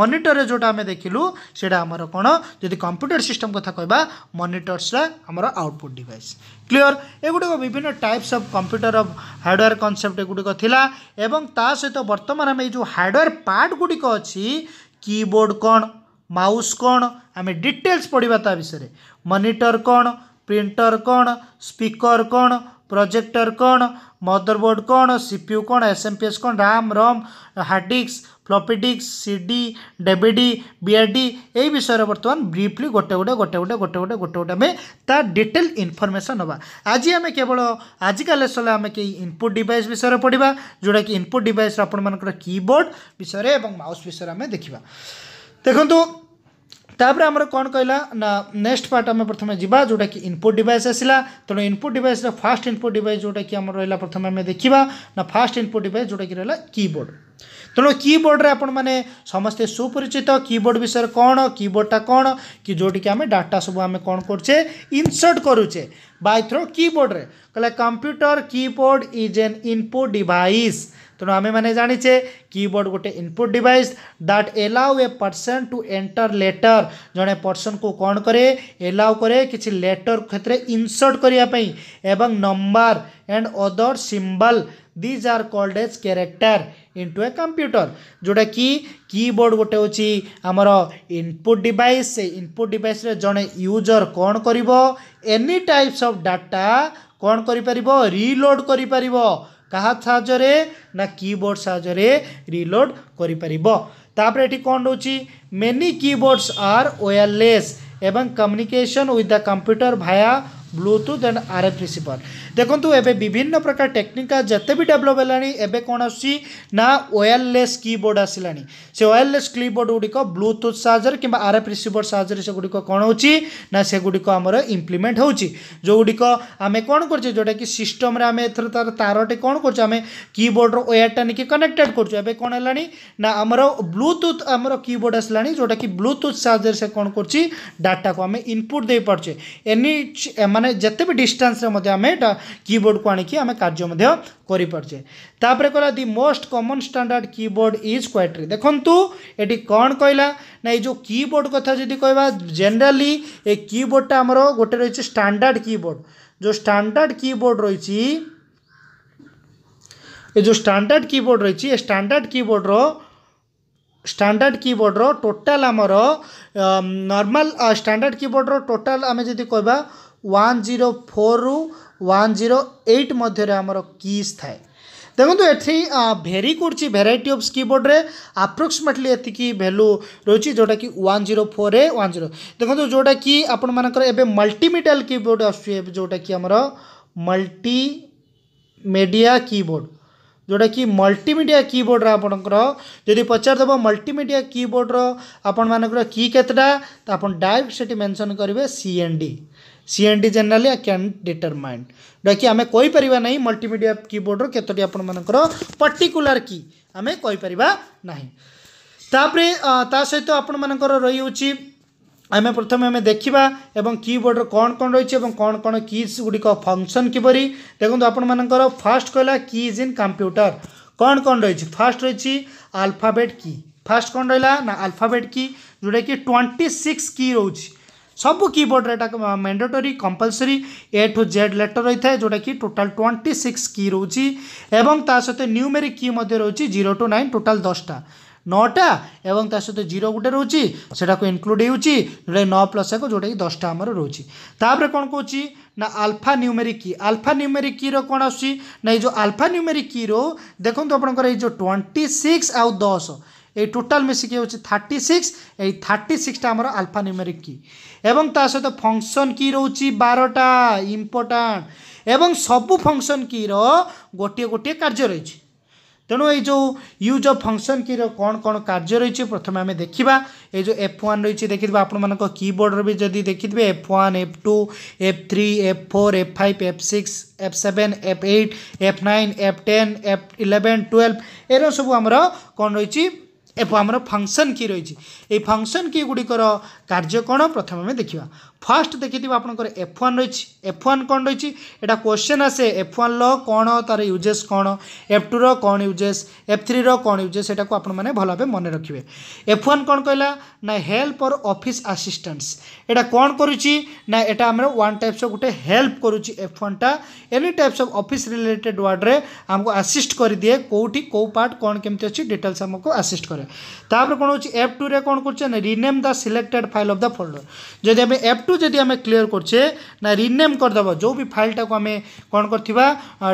ମନିଟରରେ ଯେଉଁଟା ଆମେ ଦେଖିଲୁ ସେଇଟା ଆମର କ'ଣ ଯଦି କମ୍ପ୍ୟୁଟର ସିଷ୍ଟମ୍ କଥା କହିବା ମନିଟର୍ସଟା ଆମର ଆଉଟପୁଟ୍ ଡିଭାଇସ୍ ক্লিयर এগুড়িক বিভিন্ন types of computer of hardware concept এগুড়িক লা এবং তা সহিত বর্তমান আমি এই যে হার্ডওয়্যার পার্ট গুড়িক অছি কিবোর্ড কোণ ମାଉସ୍ କ'ଣ ଆମେ ଡିଟେଲ୍ସ ପଢ଼ିବା ତା ବିଷୟରେ ମନିଟର କ'ଣ ପ୍ରିଣ୍ଟର କ'ଣ ସ୍ପିକର କ'ଣ ପ୍ରୋଜେକ୍ଟର କ'ଣ ମଦରବୋର୍ଡ଼ କ'ଣ ସି ପି ୟୁ କ'ଣ ଏସ୍ ଏମ୍ ପି ଏସ୍ କ'ଣ ରାମ୍ ରମ୍ ହାର୍ଡ଼ ଡିସ୍କ ପ୍ଲପିଟିକ୍ସ ସି ଡି ଡେବିଡ଼ି ବି ଆର୍ ଡି ଏଇ ବିଷୟରେ ବର୍ତ୍ତମାନ ବ୍ରିଫଲି ଗୋଟେ ଗୋଟେ ଗୋଟେ ଗୋଟେ ଗୋଟେ ଗୋଟେ ଗୋଟେ ଗୋଟେ ଆମେ ତା ଡିଟେଲ୍ ଇନଫର୍ମେସନ୍ ନେବା ଆଜି ଆମେ କେବଳ ଆଜିକା ଲେସନ୍ରେ ଆମେ କି ଇନପୁଟ୍ ଡିଭାଇସ୍ ବିଷୟରେ ପଢ଼ିବା ଯେଉଁଟାକି ଇନପୁଟ୍ ଡିଭାଇସ୍ର ଆପଣମାନଙ୍କର କିବୋର୍ଡ଼ ବିଷୟରେ ଏବଂ ମାଉସ୍ ବିଷୟରେ ଆମେ ଦେଖିବା ଦେଖନ୍ତୁ ତାପରେ ଆମର କ'ଣ କହିଲା ନା ନେକ୍ସଟ ପାର୍ଟ ଆମେ ପ୍ରଥମେ ଯିବା ଯେଉଁଟାକି ଇନପୁଟ୍ ଡିଭାଇସ୍ ଆସିଲା ତେଣୁ ଇନପୁଟ୍ ଡିଭାଇସ୍ର ଫାଷ୍ଟ ଇନପୁଟ୍ ଡିଭାଇସ୍ ଯେଉଁଟାକି ଆମର ରହିଲା ପ୍ରଥମେ ଆମେ ଦେଖିବା ନା ଫାଷ୍ଟ ଇନପୁଟ୍ ଡିଭାଇସ୍ ଯେଉଁଟାକି ରହିଲା କିବୋର୍ଡ଼ ତେଣୁ କିବୋର୍ଡ଼ରେ ଆପଣମାନେ ସମସ୍ତେ ସୁପରିଚିତ କିବୋର୍ଡ଼ ବିଷୟରେ କ'ଣ କିବୋର୍ଡ଼ଟା କ'ଣ କି ଯେଉଁଠିକି ଆମେ ଡାଟା ସବୁ ଆମେ କ'ଣ କରୁଛେ ଇନସର୍ଟ କରୁଛେ ବାଇ ଥ୍ରୋ କିବୋର୍ଡ଼ରେ କହିଲେ computer keyboard is an input device ତେଣୁ ଆମେମାନେ ଜାଣିଛେ କିବୋର୍ଡ଼ ଗୋଟେ input device that allow a person to enter letter ଜଣେ ପର୍ସନ୍କୁ କ'ଣ କରେ ଏଲାଉ କରେ କିଛି ଲେଟର୍ କ୍ଷେତ୍ରରେ ଇନସର୍ଟ କରିବା ପାଇଁ ଏବଂ number and other symbol these are called as character into a computer ଯେଉଁଟାକି କିବୋର୍ଡ଼ ଗୋଟେ ହେଉଛି ଆମର ଇନପୁଟ୍ ଡିଭାଇସ୍ ସେ ଇନପୁଟ୍ ଡିଭାଇସ୍ରେ ଜଣେ ୟୁଜର୍ କ'ଣ କରିବ ଏନି ଟାଇପ୍ସ ଅଫ୍ ଡାଟା କ'ଣ କରିପାରିବ ରିଲୋଡ଼୍ କରିପାରିବ କାହା ସାହାଯ୍ୟରେ ନା କିବୋର୍ଡ଼ ସାହାଯ୍ୟରେ ରିଲୋଡ଼୍ କରିପାରିବ ତାପରେ ଏଠି କ'ଣ ରହୁଛି ମେନି କିବୋର୍ଡ଼ସ୍ ଆର୍ ୱାୟାରଲେସ୍ ଏବଂ communication with the computer via Bluetooth and R F receiver ଦେଖନ୍ତୁ ଏବେ ବିଭିନ୍ନ ପ୍ରକାର ଟେକ୍ନିକାଲ ଯେତେ ବି ଡେଭଲପ୍ ହେଲାଣି ଏବେ କ'ଣ ଆସୁଛି ନା ୱାୟାରଲେସ୍ କିବୋର୍ଡ଼ ଆସିଲାଣି ସେ ୱାୟାରଲେସ୍ କିବୋର୍ଡ଼ ଗୁଡ଼ିକ ବ୍ଲୁଟୁଥ୍ ସାହାଯ୍ୟରେ କିମ୍ବା ଆର୍ ଏଫ୍ ରିସିଭର୍ ସାହାଯ୍ୟରେ ସେଗୁଡ଼ିକ କ'ଣ ହେଉଛି ନା ସେଗୁଡ଼ିକ ଆମର ଇମ୍ପ୍ଲିମେଣ୍ଟ ହେଉଛି ଯେଉଁଗୁଡ଼ିକ ଆମେ କ'ଣ କରୁଛେ ଯେଉଁଟାକି ସିଷ୍ଟମ୍ରେ ଆମେ ଏଥର ତା'ର ତାରଟି କ'ଣ କରୁଛେ ଆମେ କିବୋର୍ଡ଼ର ୱାୟାର୍ଟା ନେଇକି କନେକ୍ଟେଡ଼୍ କରୁଛୁ ଏବେ କ'ଣ ହେଲାଣି ନା ଆମର ବ୍ଲୁଟୁଥ୍ ଆମର କିବୋର୍ଡ଼ ଆସିଲାଣି ଯେଉଁଟାକି ବ୍ଲୁଟୁଥ୍ ସାହାଯ୍ୟରେ ସେ କ'ଣ କରୁଛି ଡାଟାକୁ ଆମେ ଇନପୁଟ୍ ଦେଇପାରୁଛେ ଏନି ମାନେ ଯେତେ ବି ଡିଷ୍ଟାନ୍ସରେ ମଧ୍ୟ ଆମେ କିବୋର୍ଡ଼କୁ ଆଣିକି ଆମେ କାର୍ଯ୍ୟ ମଧ୍ୟ କରିପାରୁଛେ ତାପରେ କହିଲା the most common standard keyboard is କ୍ୱାଇଟ୍ରି ଦେଖନ୍ତୁ ଏଠି କ'ଣ କହିଲା ନା ଏଇ ଯେଉଁ କିବୋର୍ଡ଼ କଥା ଯଦି କହିବା ଜେନେରାଲି ଏ କିବୋର୍ଡ଼ଟା ଆମର ଗୋଟେ ରହିଛି ଷ୍ଟାଣ୍ଡାର୍ଡ଼ କିବୋର୍ଡ଼ ଯେଉଁ ଷ୍ଟାଣ୍ଡାର୍ଡ଼ କିବୋର୍ଡ଼ ରହିଛି ଏ ଯେଉଁ ଷ୍ଟାଣ୍ଡାର୍ଡ଼ କିବୋର୍ଡ଼ ରହିଛି ଏ ଷ୍ଟାଣ୍ଡାର୍ଡ଼ କିବୋର୍ଡ଼ର ଷ୍ଟାଣ୍ଡାର୍ଡ଼ କିବୋର୍ଡ଼ର ଟୋଟାଲ୍ ଆମର ନର୍ମାଲ୍ ଷ୍ଟାଣ୍ଡାର୍ଡ଼ କିବୋର୍ଡ଼ର ଟୋଟାଲ୍ ଆମେ ଯଦି କହିବା ୱାନ୍ ଜିରୋ ଫୋର୍ରୁ ୱାନ୍ ଜିରୋ ଏଇଟ୍ ମଧ୍ୟରେ ଆମର କିଜ୍ ଥାଏ ଦେଖନ୍ତୁ ଏଠି ଭେରି କରୁଛି ଭେରାଇଟି ଅଫ୍ କିବୋର୍ଡ଼ରେ ଆପ୍ରୋକ୍ସିମେଟଲି ଏତିକି ଭ୍ୟାଲୁ ରହୁଛି ଯେଉଁଟାକି ୱାନ୍ ଜିରୋ ଫୋର୍ ଏ ୱାନ୍ ଜିରୋ ଦେଖନ୍ତୁ ଯେଉଁଟାକି ଆପଣମାନଙ୍କର ଏବେ ମଲ୍ଟିମିଡ଼ିଆଲ୍ କିବୋର୍ଡ଼ ଆସୁଛି ଏବେ ଯେଉଁଟାକି ଆମର ମଲ୍ଟି ମେଡ଼ିଆ କିବୋର୍ଡ଼ जोटा कि मल्टीमीडिया कीबोर्ड आपंकर जदि पचारदेव मल्टीमीडिया कीबोर्ड आपण मान कितटा तो आप डायरेक्ट से मेनसन करेंगे C N D C N D generally can determined जोटा कि आम कहींपर ना मल्टीमीडिया कीबोर्ड रतोटी आपर पर्टिकुलालार की आम कहींपर ना तापर ता सहित आपण मानक रही ଆମେ ପ୍ରଥମେ ଆମେ ଦେଖିବା ଏବଂ କିବୋର୍ଡ଼ର କ'ଣ କ'ଣ ରହିଛି ଏବଂ କ'ଣ କ'ଣ କିଜ୍ ଗୁଡ଼ିକ ଫଙ୍କସନ୍ କିପରି ଦେଖନ୍ତୁ ଆପଣମାନଙ୍କର ଫାର୍ଷ୍ଟ କହିଲା କିଜ୍ ଇନ୍ କମ୍ପ୍ୟୁଟର କ'ଣ କ'ଣ ରହିଛି ଫାର୍ଷ୍ଟ ରହିଛି ଆଲଫାବେଟ୍ କି ଫାର୍ଷ୍ଟ କ'ଣ ରହିଲା ନା ଆଲଫାବେଟ୍ କି ଯେଉଁଟାକି ଟ୍ୱେଣ୍ଟି ସିକ୍ସ କି ରହୁଛି ସବୁ କିବୋର୍ଡ଼ରେ ଏଇଟା mandatory compulsory A to Z letter ରହିଥାଏ ଯେଉଁଟାକି ଟୋଟାଲ୍ ଟ୍ୱେଣ୍ଟି ସିକ୍ସ କି ରହୁଛି ଏବଂ ତା ସହିତ ନ୍ୟୁମେରିକ୍ କି ମଧ୍ୟ ରହୁଛି ଜିରୋ ଟୁ ନାଇନ୍ ଟୋଟାଲ୍ ଦଶଟା ନଅଟା ଏବଂ ତା ସହିତ ଜିରୋ ଗୋଟେ ରହୁଛି ସେଟାକୁ ଇନକ୍ଲୁଡ଼ ହେଉଛି ଯେଉଁଟାକି ନଅ ପ୍ଲସ୍ ଏକ ଯେଉଁଟାକି ଦଶଟା ଆମର ରହୁଛି ତାପରେ କ'ଣ କହୁଛି ନା ଆଲଫା ନ୍ୟୁମେରିକ କି ଆଲଫା ନ୍ୟୁମେରିକ କିର କ'ଣ ଆସୁଛି ନା ଏଇ ଯେଉଁ ଆଲଫା ନ୍ୟୁମେରିକ କିର ଦେଖନ୍ତୁ ଆପଣଙ୍କର ଏଇ ଯେଉଁ ଟ୍ୱେଣ୍ଟି ସିକ୍ସ ଆଉ ଦଶ ଏଇ ଟୋଟାଲ ମିଶିକି ହେଉଛି ଥାର୍ଟି ସିକ୍ସ ଏଇ ଥାର୍ଟି ସିକ୍ସଟା ଆମର ଆଲଫା ନ୍ୟୁମେରିକ କି ଏବଂ ତା ସହିତ ଫଙ୍କସନ୍ କି ରହୁଛି ବାରଟା ଇମ୍ପୋର୍ଟାଣ୍ଟ ଏବଂ ସବୁ ଫଙ୍କସନ୍ କିର ଗୋଟିଏ ଗୋଟିଏ କାର୍ଯ୍ୟ ରହିଛି ତେଣୁ ଏଇ ଯେଉଁ ୟୁଜ୍ ଅଫ୍ ଫଙ୍କସନ୍ କିର କ'ଣ କ'ଣ କାର୍ଯ୍ୟ ରହିଛି ପ୍ରଥମେ ଆମେ ଦେଖିବା ଏଇ ଯେଉଁ ଏଫ୍ ୱାନ୍ ରହିଛି ଦେଖିଥିବେ ଆପଣମାନଙ୍କ କିବୋର୍ଡ଼ରେ ବି ଯଦି ଦେଖିଥିବେ F one F two F three F four F five F six F seven F eight F nine F ten F eleven twelve ଏର ସବୁ ଆମର କ'ଣ ରହିଛି ଏବଂ ଆମର ଫଙ୍କସନ୍ କି ରହିଛି ଏଇ ଫଙ୍କସନ୍ କି ଗୁଡ଼ିକର କାର୍ଯ୍ୟ କ'ଣ ପ୍ରଥମେ ଆମେ ଦେଖିବା ফার্স্ট দেখিথিবে আপনার এফ ওয়ান রয়েছে এফ ওয়ান কম রয়েছে এটা কোশ্চেন আসে এফ ওয়ান র কম তার ইউজেস কম এফ টু র কম ইউজেস এফ থ্রি র কম ইউজেস সেটা আপনার ভালো ভাবে মনে রাখবে এফ ওয়ান কম কহিলা না হেল্প অর অফিস আসিষ্টান্স এটা কম করুচি না এটা আমার ওয়ান টাইপস অফ গোটে হেল্প করুচি এফ ওয়ানটা any types of office related ওয়ার্ডরে আমি আসিস্ট করে দিয়ে কোটি কেউ পার্ট কম কেমি অ ডিটেলস আমি আসিস্ট করে তাপরে কোণ হচ্ছে এফ টু রে কোণ করছে না rename the selected file of the folder যদি আমি এফ ୟାଠୁ ଯଦି ଆମେ କ୍ଲିୟର୍ କରୁଛେ ନା ରିନେମ୍ କରିଦେବା ଯେଉଁ ବି ଫାଇଲ୍ଟାକୁ ଆମେ କ'ଣ କରିଥିବା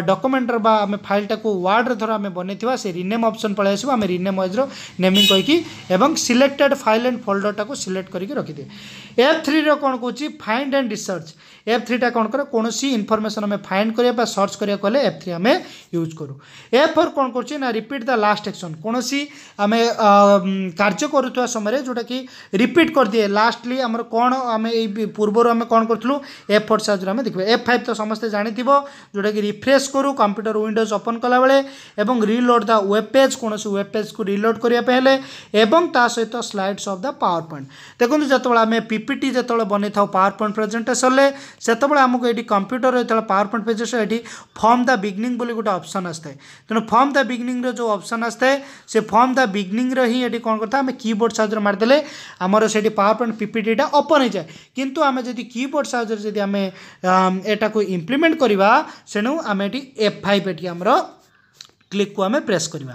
ଡକୁମେଣ୍ଟର ବା ଆମେ ଫାଇଲ୍ଟାକୁ ୱାର୍ଡ଼ରେ ଧର ଆମେ ବନେଇଥିବା ସେ ରିନେମ୍ ଅପସନ୍ ପଳାଇ ଆସିବ ଆମେ ରିନେମ୍ ୱାଇଜ୍ର ନେମିଂ କହିକି ଏବଂ ସିଲେକ୍ଟେଡ୍ ଫାଇଲ୍ ଆଣ୍ଡ ଫୋଲ୍ଡରଟାକୁ ସିଲେକ୍ଟ କରିକି ରଖିଦିଏ ଏଫ୍ ଥ୍ରୀର କ'ଣ କହୁଛି ଫାଇଣ୍ଡ ଆଣ୍ଡ ରିସର୍ଚ୍ଚ ଏଫ୍ ଥ୍ରୀଟା କ'ଣ କରେ କୌଣସି ଇନଫର୍ମେସନ୍ ଆମେ ଫାଇଣ୍ଡ କରିବା ବା ସର୍ଚ୍ଚ କରିବାକୁ ହେଲେ ଏଫ୍ ଥ୍ରୀ ଆମେ ୟୁଜ୍ କରୁ ଏଫ୍ ଫୋର୍ କ'ଣ କରୁଛି ନା ରିପିଟ୍ ଦ ଲାଷ୍ଟ ଆକ୍ସନ୍ କୌଣସି ଆମେ କାର୍ଯ୍ୟ କରୁଥିବା ସମୟରେ ଯେଉଁଟାକି ରିପିଟ୍ କରିଦିଏ ଲାଷ୍ଟଲି ଆମର କ'ଣ ଆମେ ଏଇ ପୂର୍ବରୁ ଆମେ କ'ଣ କରୁଥିଲୁ ଏଫ୍ ଫୋର୍ ସାହାଯ୍ୟରେ ଆମେ ଦେଖିବା ଏଫ୍ ଫାଇଭ୍ ତ ସମସ୍ତେ ଜାଣିଥିବ ଯେଉଁଟାକି ରିଫ୍ରେଶ୍ କରୁ କମ୍ପ୍ୟୁଟର ୱିଣ୍ଡୋଜ୍ ଓପନ୍ କଲାବେଳେ ଏବଂ ରିଲୋଡ଼୍ ଦ ୱେବ୍ ପେଜ୍ କୌଣସି ୱେବ୍ ପେଜ୍କୁ ରିଲୋଡ଼୍ କରିବା ପାଇଁ ହେଲେ ଏବଂ ତା ସହିତ slides of the PowerPoint ଦେଖନ୍ତୁ ଯେତେବେଳେ ଆମେ ପିପିଟି ଯେତେବେଳେ ବନେଇଥାଉ ପାୱାର ପଏଣ୍ଟ ପ୍ରେଜେଣ୍ଟେସନ୍ରେ ସେତେବେଳେ ଆମକୁ ଏଠି କମ୍ପ୍ୟୁଟର ଯେତେବେଳେ ପାୱାର ପଏଣ୍ଟ ପେଜେସ୍ ଏଠି ଫର୍ମ ଦ ବିଗିନିଂ ବୋଲି ଗୋଟେ ଅପସନ୍ ଆସିଥାଏ ତେଣୁ ଫର୍ମ ଦ ବିଗିନିଂର ଯେଉଁ ଅପସନ୍ ଆସିଥାଏ ସେ ଫର୍ମ ଦ ବିଗିନିଂର ହିଁ ଏଠି କ'ଣ କରିଥାଏ ଆମେ କିବୋର୍ଡ଼ ସାହାଯ୍ୟରେ ମାରିଦେଲେ ଆମର ସେଠି ପାୱାର ପଏଣ୍ଟ ପିପିଟିଟା ଓପନ୍ ହେଇଯାଏ କିନ୍ତୁ ଆମେ ଯଦି କିବୋର୍ଡ଼ ସାହାଯ୍ୟରେ ଯଦି ଆମେ ଏଟାକୁ ଇମ୍ପ୍ଲିମେଣ୍ଟ କରିବା ସେଣୁ ଆମେ ଏଠି ଏଫ୍ ଫାଇଭ୍ ଏଠି ଆମର କ୍ଲିକ୍କୁ ଆମେ ପ୍ରେସ୍ କରିବା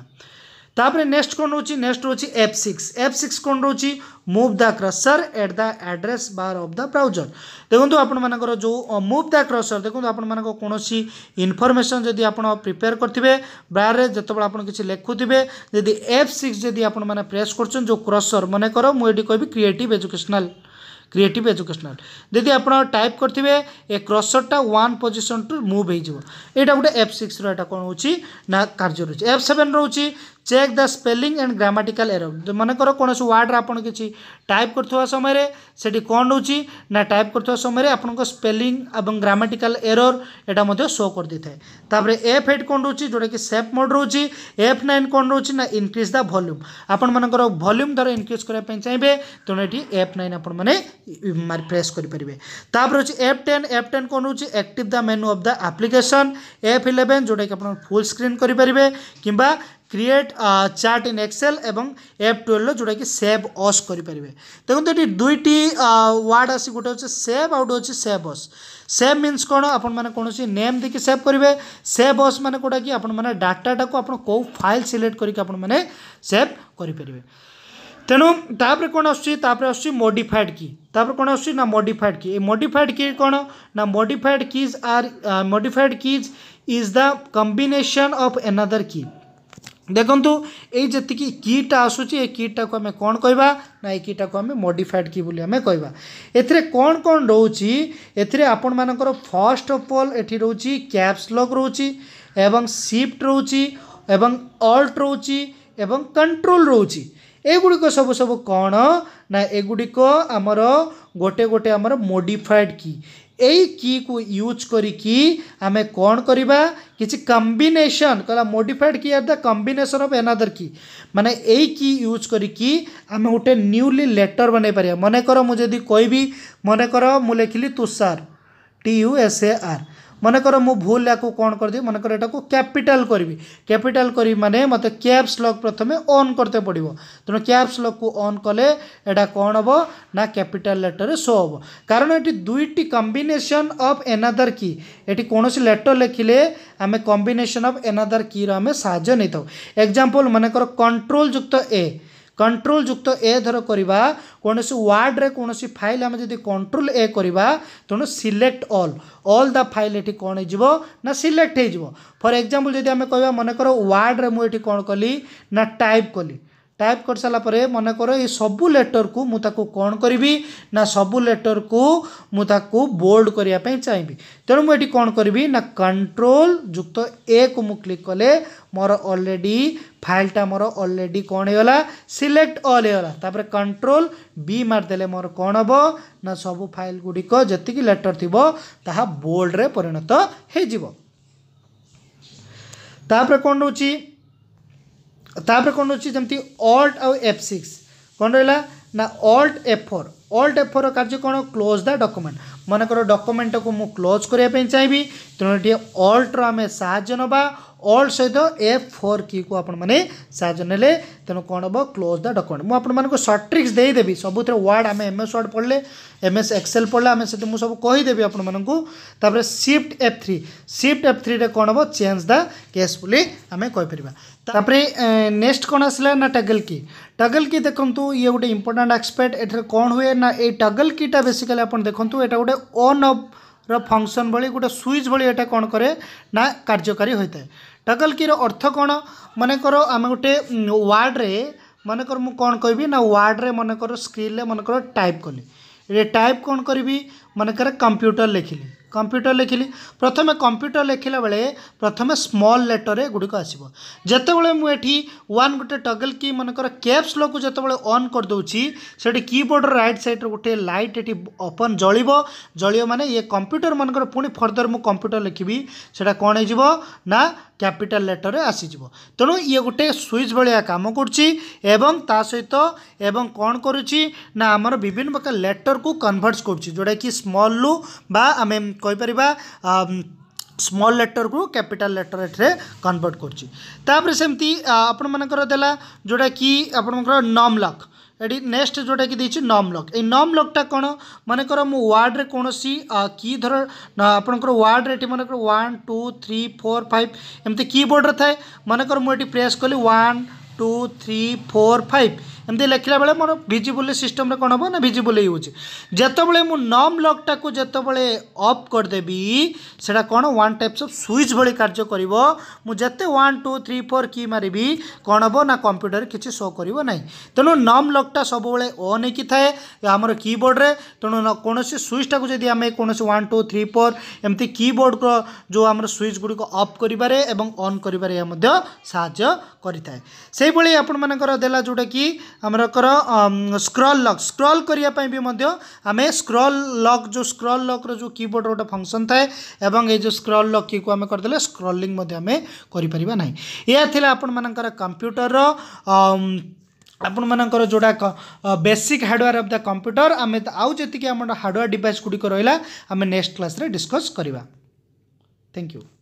ତାପରେ ନେକ୍ସଟ କ'ଣ ରହୁଛି ନେକ୍ସଟ ରହୁଛି ଏଫ୍ ସିକ୍ସ ଏଫ୍ ସିକ୍ସ କ'ଣ ରହୁଛି move the cursor at the address bar of the browser ଦେଖନ୍ତୁ ଆପଣମାନଙ୍କର ଯେଉଁ ମୁଭ୍ ଦ କ୍ରସର ଦେଖନ୍ତୁ ଆପଣମାନଙ୍କ କୌଣସି ଇନଫର୍ମେସନ୍ ଯଦି ଆପଣ ପ୍ରିପେୟାର କରିଥିବେ ବାର୍ରେ ଯେତେବେଳେ ଆପଣ କିଛି ଲେଖୁଥିବେ ଯଦି ଏଫ୍ ସିକ୍ସ ଯଦି ଆପଣମାନେ ପ୍ରେସ୍ କରୁଛନ୍ତି ଯେଉଁ କ୍ରସର ମନେକର ମୁଁ ଏଠି କହିବି କ୍ରିଏଟିଭ୍ ଏଜୁକେସନାଲ୍ ক্রিয়েটিভ এজুকেশনাল যদি আপনার টাইপ করবে এ ক্রসরটা ওয়ান পজিশন টু মুভ হয়ে এটা গোটে এফ সিক্সর এটা কোণ হচ্ছে না কার্য রয়েছে এফ সেভেন রয়েছে check the spelling and grammatical error ମନେକର କୌଣସି ୱାର୍ଡ଼ରେ ଆପଣ କିଛି ଟାଇପ୍ କରୁଥିବା ସମୟରେ ସେଠି କ'ଣ ରହୁଛି ନା ଟାଇପ୍ କରୁଥିବା ସମୟରେ ଆପଣଙ୍କ ସ୍ପେଲିଂ ଏବଂ ଗ୍ରାମାଟିକାଲ ଏରର ଏଇଟା ମଧ୍ୟ ଶୋ କରିଦେଇଥାଏ ତାପରେ ଏଫ୍ ଏଇଟ୍ କ'ଣ ରହୁଛି ଯେଉଁଟାକି ସେଫ୍ ମୋଡ଼ ରହୁଛି ଏଫ୍ ନାଇନ୍ କ'ଣ ରହୁଛି ନା ଇନକ୍ରିଜ୍ ଦ ଭଲ୍ୟୁମ୍ ଆପଣମାନଙ୍କର ଭଲ୍ୟୁମ୍ ଧର ଇନକ୍ରିଜ୍ କରିବା ପାଇଁ ଚାହିଁବେ ତେଣୁ ଏଠି ଏଫ୍ ନାଇନ୍ ଆପଣମାନେ ପ୍ରେସ୍ କରିପାରିବେ ତାପରେ ହେଉଛି ଏଫ୍ ଟେନ୍ ଏଫ୍ ଟେନ୍ କ'ଣ ରହୁଛି active the menu of the application F eleven ଯେଉଁଟାକି ଆପଣ ଫୁଲ୍ ସ୍କ୍ରିନ୍ କରିପାରିବେ କିମ୍ବା ক্রিয়েট চার্ট ইন এক্সেল এবং এফ টুয়েলভর ଯେଉଁଟାକି ସେଭ୍ ଅସ୍ କରିପାରିବେ ଦେଖନ୍ତୁ ଏଠି ଦୁଇଟି ୱାର୍ଡ଼ ଆସି ଗୋଟେ ହେଉଛି ସେଭ୍ ଆଉ ଗୋଟେ ହେଉଛି ସେଭ୍ ଅସ୍ ସେଭ୍ ମିନ୍ସ କ'ଣ ଆପଣମାନେ କୌଣସି ନେମ୍ ଦେଇକି ସେଭ୍ କରିବେ ସେଭ୍ ଅସ୍ ମାନେ କେଉଁଟାକି ଆପଣମାନେ ଡାଟାଟାକୁ ଆପଣ କେଉଁ ଫାଇଲ୍ ସିଲେକ୍ଟ କରିକି ଆପଣମାନେ ସେଭ୍ କରିପାରିବେ ତେଣୁ ତାପରେ କ'ଣ ଆସୁଛି ତାପରେ ଆସୁଛି ମୋଡିଫାଏଡ଼୍ କି ତାପରେ କ'ଣ ଆସୁଛି ନା ମୋଡିଫାଏଡ଼୍ କି ଏ ମୋଡିଫାଏଡ଼୍ କି କ'ଣ ନା modified keys are modified keys is the combination of another key ଦେଖନ୍ତୁ ଏଇ ଯେତିକି କିଟା ଆସୁଛି ଏ କିଟାକୁ ଆମେ କ'ଣ କହିବା ନା ଏଇ କିଟାକୁ ଆମେ ମଡ଼ିଫାଏଡ଼୍ କି ବୋଲି ଆମେ କହିବା ଏଥିରେ କ'ଣ କ'ଣ ରହୁଛି ଏଥିରେ ଆପଣମାନଙ୍କର ଫାର୍ଷ୍ଟ ଅଫ୍ ଅଲ୍ ଏଠି ରହୁଛି କ୍ୟାପ୍ସଲକ୍ ରହୁଛି ଏବଂ ସିଫ୍ଟ ରହୁଛି ଏବଂ ଅଲ୍ଟ ରହୁଛି ଏବଂ କଣ୍ଟ୍ରୋଲ୍ ରହୁଛି ଏଗୁଡ଼ିକ ସବୁ ସବୁ କ'ଣ ନା ଏଗୁଡ଼ିକ ଆମର ଗୋଟେ ଗୋଟେ ଆମର ମୋଡ଼ିଫାଏଡ଼୍ କି ଏଇ କି'କୁ ୟୁଜ୍ କରିକି ଆମେ କ'ଣ କରିବା କିଛି କମ୍ବିନେସନ୍ କହିଲା ମୋଡ଼ିଫାଏଡ଼୍ କି ଆର୍ ଦ କମ୍ବିନେସନ୍ ଅଫ୍ ଏନାଦର୍ କି ମାନେ ଏଇ କି ୟୁଜ୍ କରିକି ଆମେ ଗୋଟେ ନ୍ୟୁଲି ଲେଟର୍ ବନେଇ ପାରିବା ମନେକର ମୁଁ ଯଦି କହିବି ମନେକର ମୁଁ ଲେଖିଲି ତୁଷାର ଟି ୟୁ ଏସ୍ ଏ ଆର୍ मन कर मु भूल या कौन कर मन मनकर कैपिटाल करी कैपिटाल कर मानते मत कैप्स लक प्रथम अन् करते पड़ो तेना कैब्स लक को अन् कले कौन हे ना कैपिटाल लेटर शो हे कारण ये दुईट कम्बेसन अफ एनादर की ये कौन लेटर लेखिले आम कम्बेसन अफ एनादर की रे सा नहीं था एक्जामपल कर कंट्रोल जुक्त ए कंट्रोल युक्त ए धर करवा कौन वार्ड्रे कौन फाइल आम जब कंट्रोल ए करवा तेणु सिलेक्ट अल् अल् द फाइल ये कौन हो सिलेक्ट हो फर एक्जाम्पल जब आम कह मन कर वार्ड्रे मुझे कौन कली ना टाइप कली ଟାଇପ୍ କରିସାରିଲା ପରେ ମନେକର ଏ ସବୁ ଲେଟର୍କୁ ମୁଁ ତାକୁ କ'ଣ କରିବି ନା ସବୁ ଲେଟର୍କୁ ମୁଁ ତାକୁ ବୋଲ୍ଡ କରିବା ପାଇଁ ଚାହିଁବି ତେଣୁ ମୁଁ ଏଠି କ'ଣ କରିବି ନା କଣ୍ଟ୍ରୋଲ ଯୁକ୍ତ ଏକୁ ମୁଁ କ୍ଲିକ୍ କଲେ ମୋର ଅଲରେଡ଼ି ଫାଇଲ୍ଟା ମୋର ଅଲରେଡ଼ି କ'ଣ ହେଇଗଲା ସିଲେକ୍ଟ ଅଲ୍ ହେଇଗଲା ତାପରେ କଣ୍ଟ୍ରୋଲ ବି ମାରିଦେଲେ ମୋର କ'ଣ ହେବ ନା ସବୁ ଫାଇଲ୍ ଗୁଡ଼ିକ ଯେତିକି ଲେଟର୍ ଥିବ ତାହା ବୋଲ୍ଡରେ ପରିଣତ ହେଇଯିବ ତାପରେ କ'ଣ ରହୁଛି ତାପରେ କ'ଣ ରହୁଛି ଯେମିତି ଅଲ୍ଟ ଆଉ ଏଫ୍ ସିକ୍ସ କ'ଣ ରହିଲା ନା Alt F four Alt F ଫୋର୍ର କାର୍ଯ୍ୟ କ'ଣ କ୍ଲୋଜ୍ ଦ ଡକ୍ୟୁମେଣ୍ଟ ମନେକର ଡକ୍ୟୁମେଣ୍ଟକୁ ମୁଁ କ୍ଲୋଜ୍ କରିବା ପାଇଁ ଚାହିଁବି ତେଣୁ ଟିକେ ଅଲ୍ଟର ଆମେ ସାହାଯ୍ୟ ନେବା ଅଲ୍ଟ ସହିତ ଏଫ୍ ଫୋର୍ କିକୁ ଆପଣମାନେ ସାହାଯ୍ୟ ନେଲେ ତେଣୁ କ'ଣ ହେବ କ୍ଲୋଜ୍ ଦ ଡକୁମେଣ୍ଟ ମୁଁ ଆପଣମାନଙ୍କୁ ସର୍ଟ ଟ୍ରିକ୍ସ ଦେଇଦେବି ସବୁଥିରେ ୱାର୍ଡ଼ ଆମେ ଏମ୍ ଏସ୍ ୱାର୍ଡ଼ ପଢ଼ିଲେ ଏମ୍ ଏସ୍ ଏକ୍ସେଲ୍ ପଢ଼ିଲେ ଆମେ ସେଠି ମୁଁ ସବୁ କହିଦେବି ଆପଣମାନଙ୍କୁ ତାପରେ shift F three shift F ଥ୍ରୀରେ କ'ଣ ହେବ ଚେଞ୍ଜ ଦ କେସ୍ ବୋଲି ଆମେ କହିପାରିବା ତାପରେ ନେକ୍ସଟ କ'ଣ ଆସିଲା ନା ଟଗଲ୍ କି ଟଗଲ୍ କି ଦେଖନ୍ତୁ ଇଏ ଗୋଟେ ଇମ୍ପୋର୍ଟାଣ୍ଟ ଆସ୍ପେକ୍ଟ ଏଠାରେ କ'ଣ ହୁଏ ନା ଏଇ ଟଗଲ୍ କିଟା ବେସିକାଲି ଆପଣ ଦେଖନ୍ତୁ ଏଇଟା ଗୋଟେ ଅନ୍ ଅଫ୍ର ଫଙ୍କସନ୍ ଭଳି ଗୋଟେ ସୁଇଚ୍ ଭଳି ଏଇଟା କ'ଣ କରେ ନା କାର୍ଯ୍ୟକାରୀ ହୋଇଥାଏ ଟଗଲ୍ କିର ଅର୍ଥ କ'ଣ ମନେକର ଆମେ ଗୋଟେ ୱାର୍ଡ଼ରେ ମନେକର ମୁଁ କ'ଣ କହିବି ନା ୱାର୍ଡ଼ରେ ମନେକର ସ୍କ୍ରିନ୍ରେ ମନେକର ଟାଇପ୍ କଲି ଏ ଟାଇପ୍ କ'ଣ କରିବି ମନେକର କମ୍ପ୍ୟୁଟର ଲେଖିଲି କମ୍ପ୍ୟୁଟର ଲେଖିଲି ପ୍ରଥମେ କମ୍ପ୍ୟୁଟର ଲେଖିଲା ବେଳେ ପ୍ରଥମେ ସ୍ମଲ୍ ଲେଟର୍ରେ ଏଗୁଡ଼ିକ ଆସିବ ଯେତେବେଳେ ମୁଁ ଏଠି ୱାନ୍ ଗୋଟେ ଟଗଲ୍ କି ମନେକର କ୍ୟାପ୍ସ ଲକୁ ଯେତେବେଳେ ଅନ୍ କରିଦେଉଛି ସେଠି କିବୋର୍ଡ଼ର ରାଇଟ୍ ସାଇଡ଼୍ରେ ଗୋଟେ ଲାଇଟ୍ ଏଠି ଓପନ୍ ଜଳିବ ଜଳିବ ମାନେ ଇଏ କମ୍ପ୍ୟୁଟର ମାନଙ୍କର ପୁଣି ଫର୍ଦର ମୁଁ କମ୍ପ୍ୟୁଟର ଲେଖିବି ସେଇଟା କ'ଣ ହେଇଯିବ ନା କ୍ୟାପିଟାଲ ଲେଟର୍ରେ ଆସିଯିବ ତେଣୁ ଇଏ ଗୋଟେ ସୁଇଚ୍ ଭଳିଆ କାମ କରୁଛି ଏବଂ ତା ସହିତ ଏବଂ କ'ଣ କରୁଛି ନା ଆମର ବିଭିନ୍ନ ପ୍ରକାର ଲେଟର୍କୁ କନଭର୍ଟ କରୁଛି ଯେଉଁଟାକି ସ୍ମଲ୍ରୁ ବା ଆମେ କହିପାରିବା ସ୍ମଲ୍ ଲେଟର୍କୁ କ୍ୟାପିଟାଲ ଲେଟର୍ ଏଠାରେ କନଭର୍ଟ କରୁଛି ତାପରେ ସେମିତି ଆପଣମାନଙ୍କର ଦେଲା ଯେଉଁଟାକି ଆପଣଙ୍କର ନମ୍ ଲକ୍ ଏଠି ନେକ୍ସଟ ଯେଉଁଟାକି ଦେଇଛି ନମ୍ ଲକ୍ ଏଇ ନମ୍ ଲକ୍ଟା କ'ଣ ମନେକର ମୁଁ ୱାର୍ଡ଼ରେ କୌଣସି କି ଧର ଆପଣଙ୍କର ୱାର୍ଡ଼ରେ ଏଠି ମନେକର one two three four five ଏମିତି କିବୋର୍ଡ଼ରେ ଥାଏ ମନେକର ମୁଁ ଏଠି ପ୍ରେସ୍ କଲି one two three four five ଏମିତି ଲେଖିଲା ବେଳେ ମୋର ଭିଜିବୁଲି ସିଷ୍ଟମ୍ରେ କ'ଣ ହେବ ନା ଭିଜିବୁଲି ୟୁଜ୍ ଯେତେବେଳେ ମୁଁ ନମ୍ ଲକ୍ଟାକୁ ଯେତେବେଳେ ଅଫ୍ କରିଦେବି ସେଇଟା କ'ଣ ୱାନ୍ ଟାଇପ୍ସ ଅଫ୍ ସୁଇଚ୍ ଭଳି କାର୍ଯ୍ୟ କରିବ ମୁଁ ଯେତେ ୱାନ୍ ଟୁ ଥ୍ରୀ ଫୋର୍ କି ମାରିବି କ'ଣ ହେବ ନା କମ୍ପ୍ୟୁଟର କିଛି ଶୋ କରିବ ନାହିଁ ତେଣୁ ନମ୍ ଲକ୍ଟା ସବୁବେଳେ ଅନ୍ ହେଇକି ଥାଏ ଆମର କିବୋର୍ଡ଼ରେ ତେଣୁ କୌଣସି ସୁଇଚ୍ଟାକୁ ଯଦି ଆମେ କୌଣସି ୱାନ୍ ଟୁ ଥ୍ରୀ ଫୋର୍ ଏମିତି କିବୋର୍ଡ଼ର ଯେଉଁ ଆମର ସୁଇଚ୍ ଗୁଡ଼ିକ ଅଫ୍ କରିବାରେ ଏବଂ ଅନ୍ କରିବାରେ ଏହା ମଧ୍ୟ ସାହାଯ୍ୟ କରିଥାଏ ସେହିଭଳି ଆପଣମାନଙ୍କର ଦେଲା ଯେଉଁଟାକି ଆମରକର ସ୍କ୍ରଲ୍ ଲକ୍ ସ୍କ୍ରଲ୍ କରିବା ପାଇଁ ବି ମଧ୍ୟ ଆମେ ସ୍କ୍ରଲ୍ ଲକ୍ ଯେଉଁ ସ୍କ୍ରଲ୍ ଲକ୍ର ଯେଉଁ କିବୋର୍ଡ଼ର ଗୋଟେ ଫଙ୍କସନ୍ ଥାଏ ଏବଂ ଏଇ ଯେଉଁ ସ୍କ୍ରଲ୍ ଲକ୍ କିକୁ ଆମେ କରିଦେଲେ ସ୍କ୍ରଲିଂ ମଧ୍ୟ ଆମେ କରିପାରିବା ନାହିଁ ଏହା ଥିଲା ଆପଣମାନଙ୍କର କମ୍ପ୍ୟୁଟରର ଆପଣମାନଙ୍କର ଯେଉଁଟା basic hardware of the computer ଆମେ ଆଉ ଯେତିକି ଆମର ହାର୍ଡ଼ୱେର୍ ଡିଭାଇସ୍ ଗୁଡ଼ିକ ରହିଲା ଆମେ ନେକ୍ସଟ କ୍ଲାସ୍ରେ ଡିସ୍କସ୍ କରିବା ଥ୍ୟାଙ୍କ ୟୁ